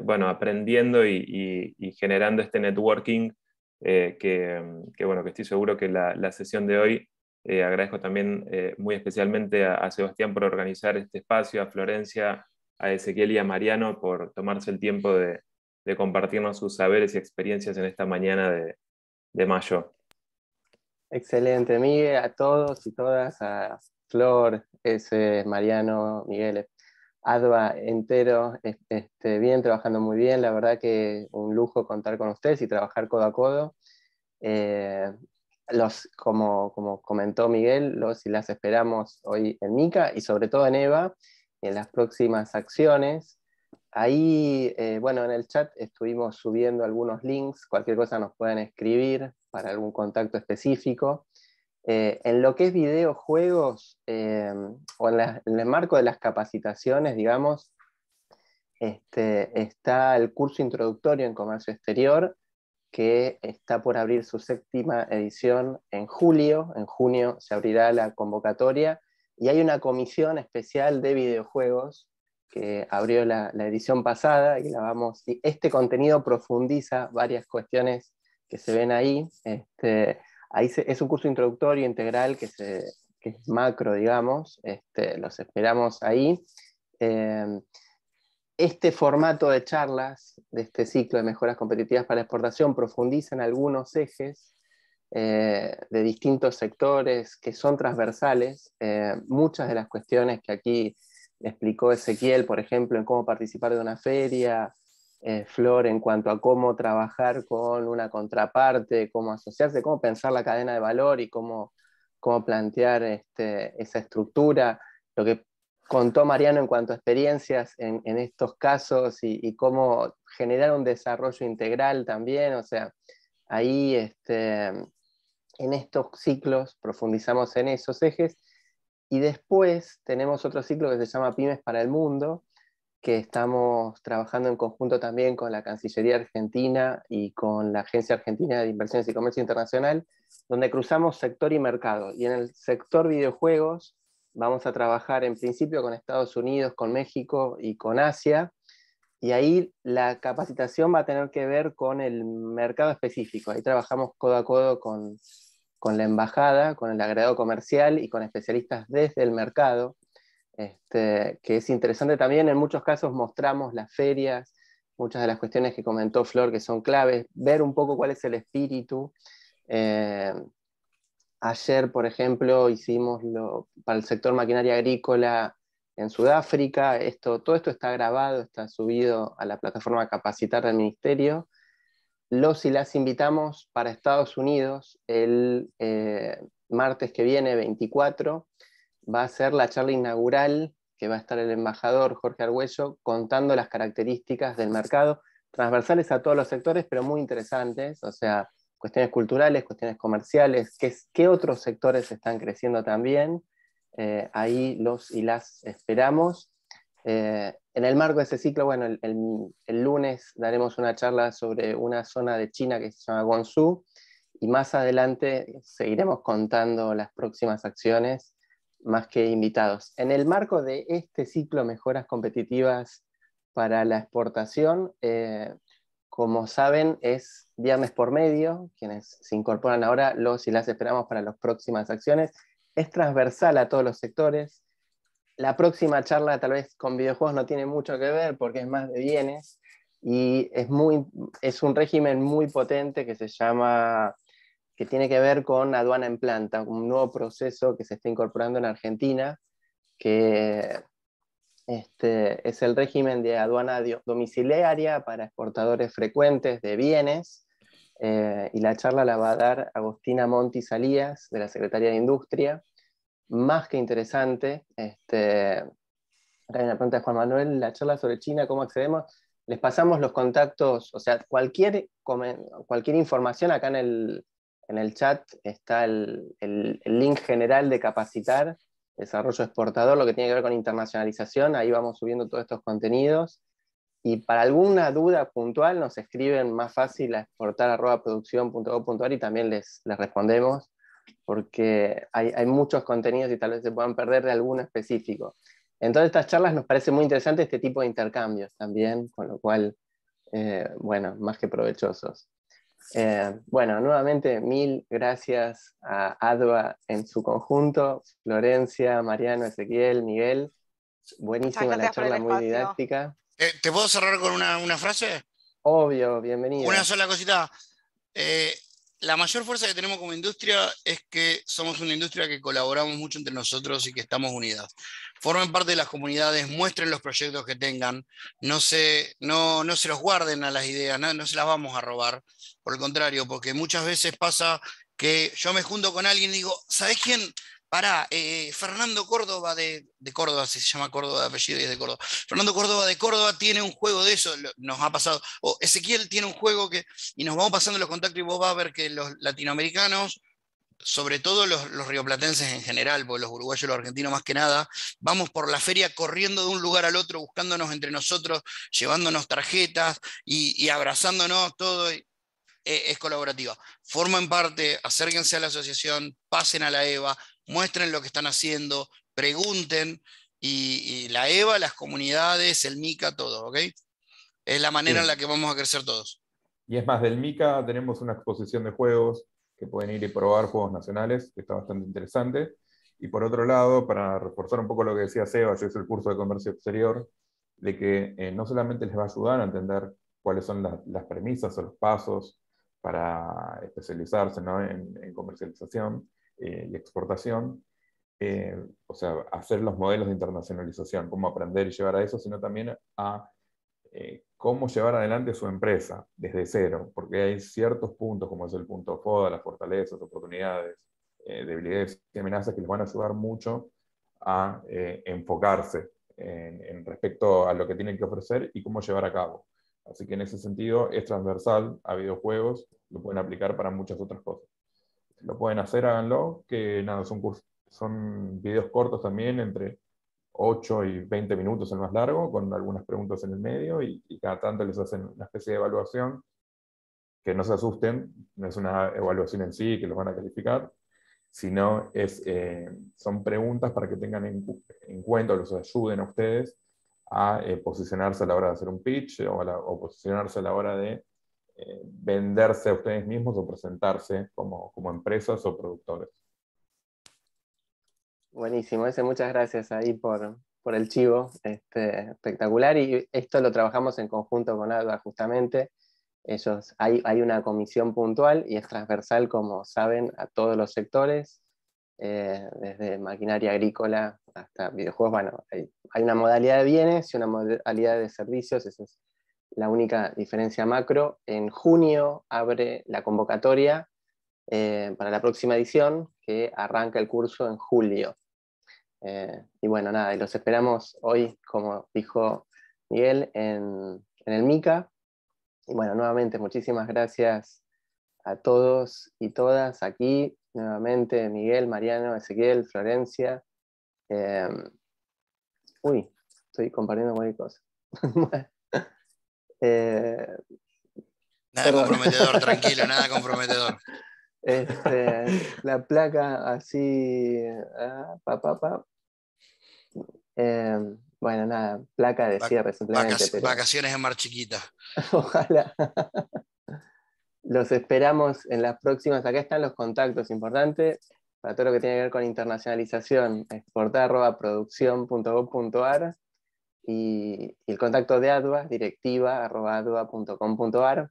bueno, aprendiendo y, generando este networking que, bueno, que estoy seguro que la, la sesión de hoy eh, agradezco también eh, muy especialmente a, Sebastián por organizar este espacio, a Florencia, a Ezequiel y a Mariano por tomarse el tiempo de, compartirnos sus saberes y experiencias en esta mañana de, mayo.
Excelente, Miguel, a todos y todas, a Flor, ese Mariano, Miguel, Adva entero, este, bien, trabajando muy bien, la verdad que un lujo contar con ustedes y trabajar codo a codo. Eh, los, como, como comentó Miguel, los y las esperamos hoy en Mica y sobre todo en Eva y en las próximas acciones. Ahí, eh, bueno, en el chat estuvimos subiendo algunos links, cualquier cosa nos pueden escribir para algún contacto específico. Eh, en lo que es videojuegos eh, o en, el marco de las capacitaciones, digamos, este, está el curso introductorio en comercio exterior, que está por abrir su séptima edición en julio. En junio se abrirá la convocatoria y hay una comisión especial de videojuegos que abrió la, edición pasada y la vamos. Y este contenido profundiza varias cuestiones que se ven ahí. Este, ahí es un curso introductorio integral que, se, es macro, digamos. Este, los esperamos ahí. Eh, este formato de charlas de este ciclo de mejoras competitivas para exportación profundiza en algunos ejes eh, de distintos sectores que son transversales. Eh, muchas de las cuestiones que aquí explicó Ezequiel, por ejemplo, en cómo participar de una feria, eh, Flor, en cuanto a cómo trabajar con una contraparte, cómo asociarse, cómo pensar la cadena de valor y cómo, cómo plantear este, esa estructura. Lo que contó Mariano en cuanto a experiencias en, estos casos y, cómo generar un desarrollo integral también. O sea, ahí este, en estos ciclos profundizamos en esos ejes. Y después tenemos otro ciclo que se llama Pymes para el Mundo, que estamos trabajando en conjunto también con la Cancillería Argentina y con la Agencia Argentina de Inversiones y Comercio Internacional, donde cruzamos sector y mercado. Y en el sector videojuegos Vamos a trabajar en principio con Estados Unidos, con México y con Asia. Y ahí la capacitación va a tener que ver con el mercado específico. Ahí trabajamos codo a codo con, la embajada, con el agregado comercial y con especialistas desde el mercado, este, que es interesante también. En muchos casos mostramos las ferias, muchas de las cuestiones que comentó Flor que son claves, ver un poco cuál es el espíritu eh, Ayer, por ejemplo, hicimos lo, para el sector maquinaria agrícola en Sudáfrica. Esto, todo esto está grabado, está subido a la plataforma Capacitar del Ministerio. Los y las invitamos para Estados Unidos el eh, martes que viene, 24. Va a ser la charla inaugural que va a estar el embajador Jorge Argüello contando las características del mercado, transversales a todos los sectores, pero muy interesantes. O sea, cuestiones culturales, cuestiones comerciales, qué, otros sectores están creciendo también. Eh, ahí los y las esperamos. Eh, en el marco de ese ciclo, bueno, el, lunes daremos una charla sobre una zona de China que se llama Guangzhou y más adelante seguiremos contando las próximas acciones más que invitados. En el marco de este ciclo Mejoras Competitivas para la Exportación, eh, como saben, es viernes por medio. Quienes se incorporan ahora, los y las esperamos para las próximas acciones. Es transversal a todos los sectores. La próxima charla, tal vez con videojuegos, no tiene mucho que ver porque es más de bienes y es, muy, es un régimen muy potente que se llama que tiene que ver con aduana en planta, un nuevo proceso que se está incorporando en Argentina, que este, es el régimen de aduana domiciliaria para exportadores frecuentes de bienes. Eh, y la charla la va a dar Agostina Monti Salías, de la Secretaría de Industria. Más que interesante. Este, acá hay una pregunta de Juan Manuel, la charla sobre China, ¿cómo accedemos? Les pasamos los contactos, o sea, cualquier, cualquier información acá en el, en el chat está el, el link general de capacitar desarrollo exportador, lo que tiene que ver con internacionalización, ahí vamos subiendo todos estos contenidos. Y para alguna duda puntual nos escriben más fácil a exportar.producción.gov.ar y también les, les respondemos, porque hay, muchos contenidos y tal vez se puedan perder de alguno específico. Entonces estas charlas nos parece muy interesante este tipo de intercambios también, con lo cual, eh, bueno, más que provechosos. Eh, bueno, nuevamente mil gracias a Adva en su conjunto, Florencia, Mariano, Ezequiel, Miguel. Buenísima la charla, muy didáctica. Eh, ¿Te puedo cerrar con una, frase? Obvio, bienvenido. Una
sola cosita. Eh, la mayor fuerza que tenemos como industria es que somos una industria que colaboramos mucho entre nosotros y que estamos unidas formen parte de las comunidades, muestren los proyectos que tengan, no se, no, no se los guarden a las ideas, no, se las vamos a robar, por el contrario, porque muchas veces pasa que yo me junto con alguien y digo, ¿sabés quién? Pará, eh, eh, Fernando Córdoba de, de, Córdoba, se llama Córdoba apellido y es de Córdoba. Fernando Córdoba de Córdoba tiene un juego de eso, nos ha pasado. O Ezequiel tiene un juego que. Y nos vamos pasando los contactos y vos vas a ver que los latinoamericanos sobre todo los, rioplatenses en general, porque los uruguayos y los argentinos más que nada, vamos por la feria corriendo de un lugar al otro, buscándonos entre nosotros, llevándonos tarjetas y, abrazándonos todo. E, es colaborativa. Formen parte, acérquense a la asociación, pasen a la EVA, muestren lo que están haciendo, pregunten, y, la EVA, las comunidades, el MICA, todo, ¿ok? Es la manera en la que vamos a crecer todos.
Y es más, del MICA tenemos una exposición de juegos, que pueden ir y probar juegos nacionales, que está bastante interesante. Y por otro lado, para reforzar un poco lo que decía Seba, yo el curso de comercio exterior, de que eh, no solamente les va a ayudar a entender cuáles son las premisas o los pasos para especializarse ¿no? en, comercialización eh, y exportación, eh, o sea, hacer los modelos de internacionalización, cómo aprender y llevar a eso, sino también a eh, cómo llevar adelante su empresa desde cero, porque hay ciertos puntos, como es el punto FODA, las fortalezas, oportunidades, eh, debilidades y amenazas, que les van a ayudar mucho a eh, enfocarse en, respecto a lo que tienen que ofrecer y cómo llevar a cabo. Así que en ese sentido es transversal a videojuegos, lo pueden aplicar para muchas otras cosas. Lo pueden hacer, háganlo, que nada, son, son videos cortos también, entre 8 y 20 minutos el más largo, con algunas preguntas en el medio y, cada tanto les hacen una especie de evaluación, que no se asusten, no es una evaluación en sí que los van a calificar, sino es, eh, son preguntas para que tengan en, cuenta, cuenta, los ayuden a ustedes a eh, posicionarse a la hora de hacer un pitch o, a posicionarse a la hora de eh, venderse a ustedes mismos o presentarse como, como empresas o productores.
Buenísimo, ese, muchas gracias ahí por, el chivo, este, espectacular. Y esto lo trabajamos en conjunto con ADVA justamente. Ellos, hay, una comisión puntual y es transversal, como saben, a todos los sectores, eh, desde maquinaria agrícola hasta videojuegos. Bueno, hay, una modalidad de bienes y una modalidad de servicios, esa es la única diferencia macro. En junio abre la convocatoria eh, para la próxima edición, que arranca el curso en julio. Eh, y bueno, nada, y los esperamos hoy, como dijo Miguel, en, el MICA. Y bueno, nuevamente, muchísimas gracias a todos y todas aquí, nuevamente Miguel, Mariano, Ezequiel, Florencia. Em, uy, estoy compartiendo cualquier cosa. Eh, nada comprometedor, tranquilo, nada comprometedor. Este, la placa así, ah, pa, em, bueno, nada, placa de cierre Vacaciones
en Mar Chiquita. Ojalá.
Los esperamos en las próximas. Acá están los contactos importantes para todo lo que tiene que ver con internacionalización. exportar.producción.gov.ar y, y, el contacto de ADVA, directiva.adva.com.ar.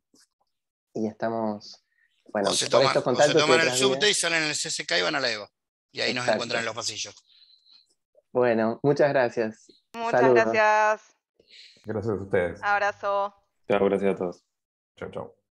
Y estamos bueno, o se toman, el subte
y salen en el CSK y van a la EVA. Y ahí nos encuentran en
los pasillos. Bueno, muchas gracias.
Muchas gracias. Gracias a ustedes. Abrazo. Chao, gracias a todos. Chao, chao.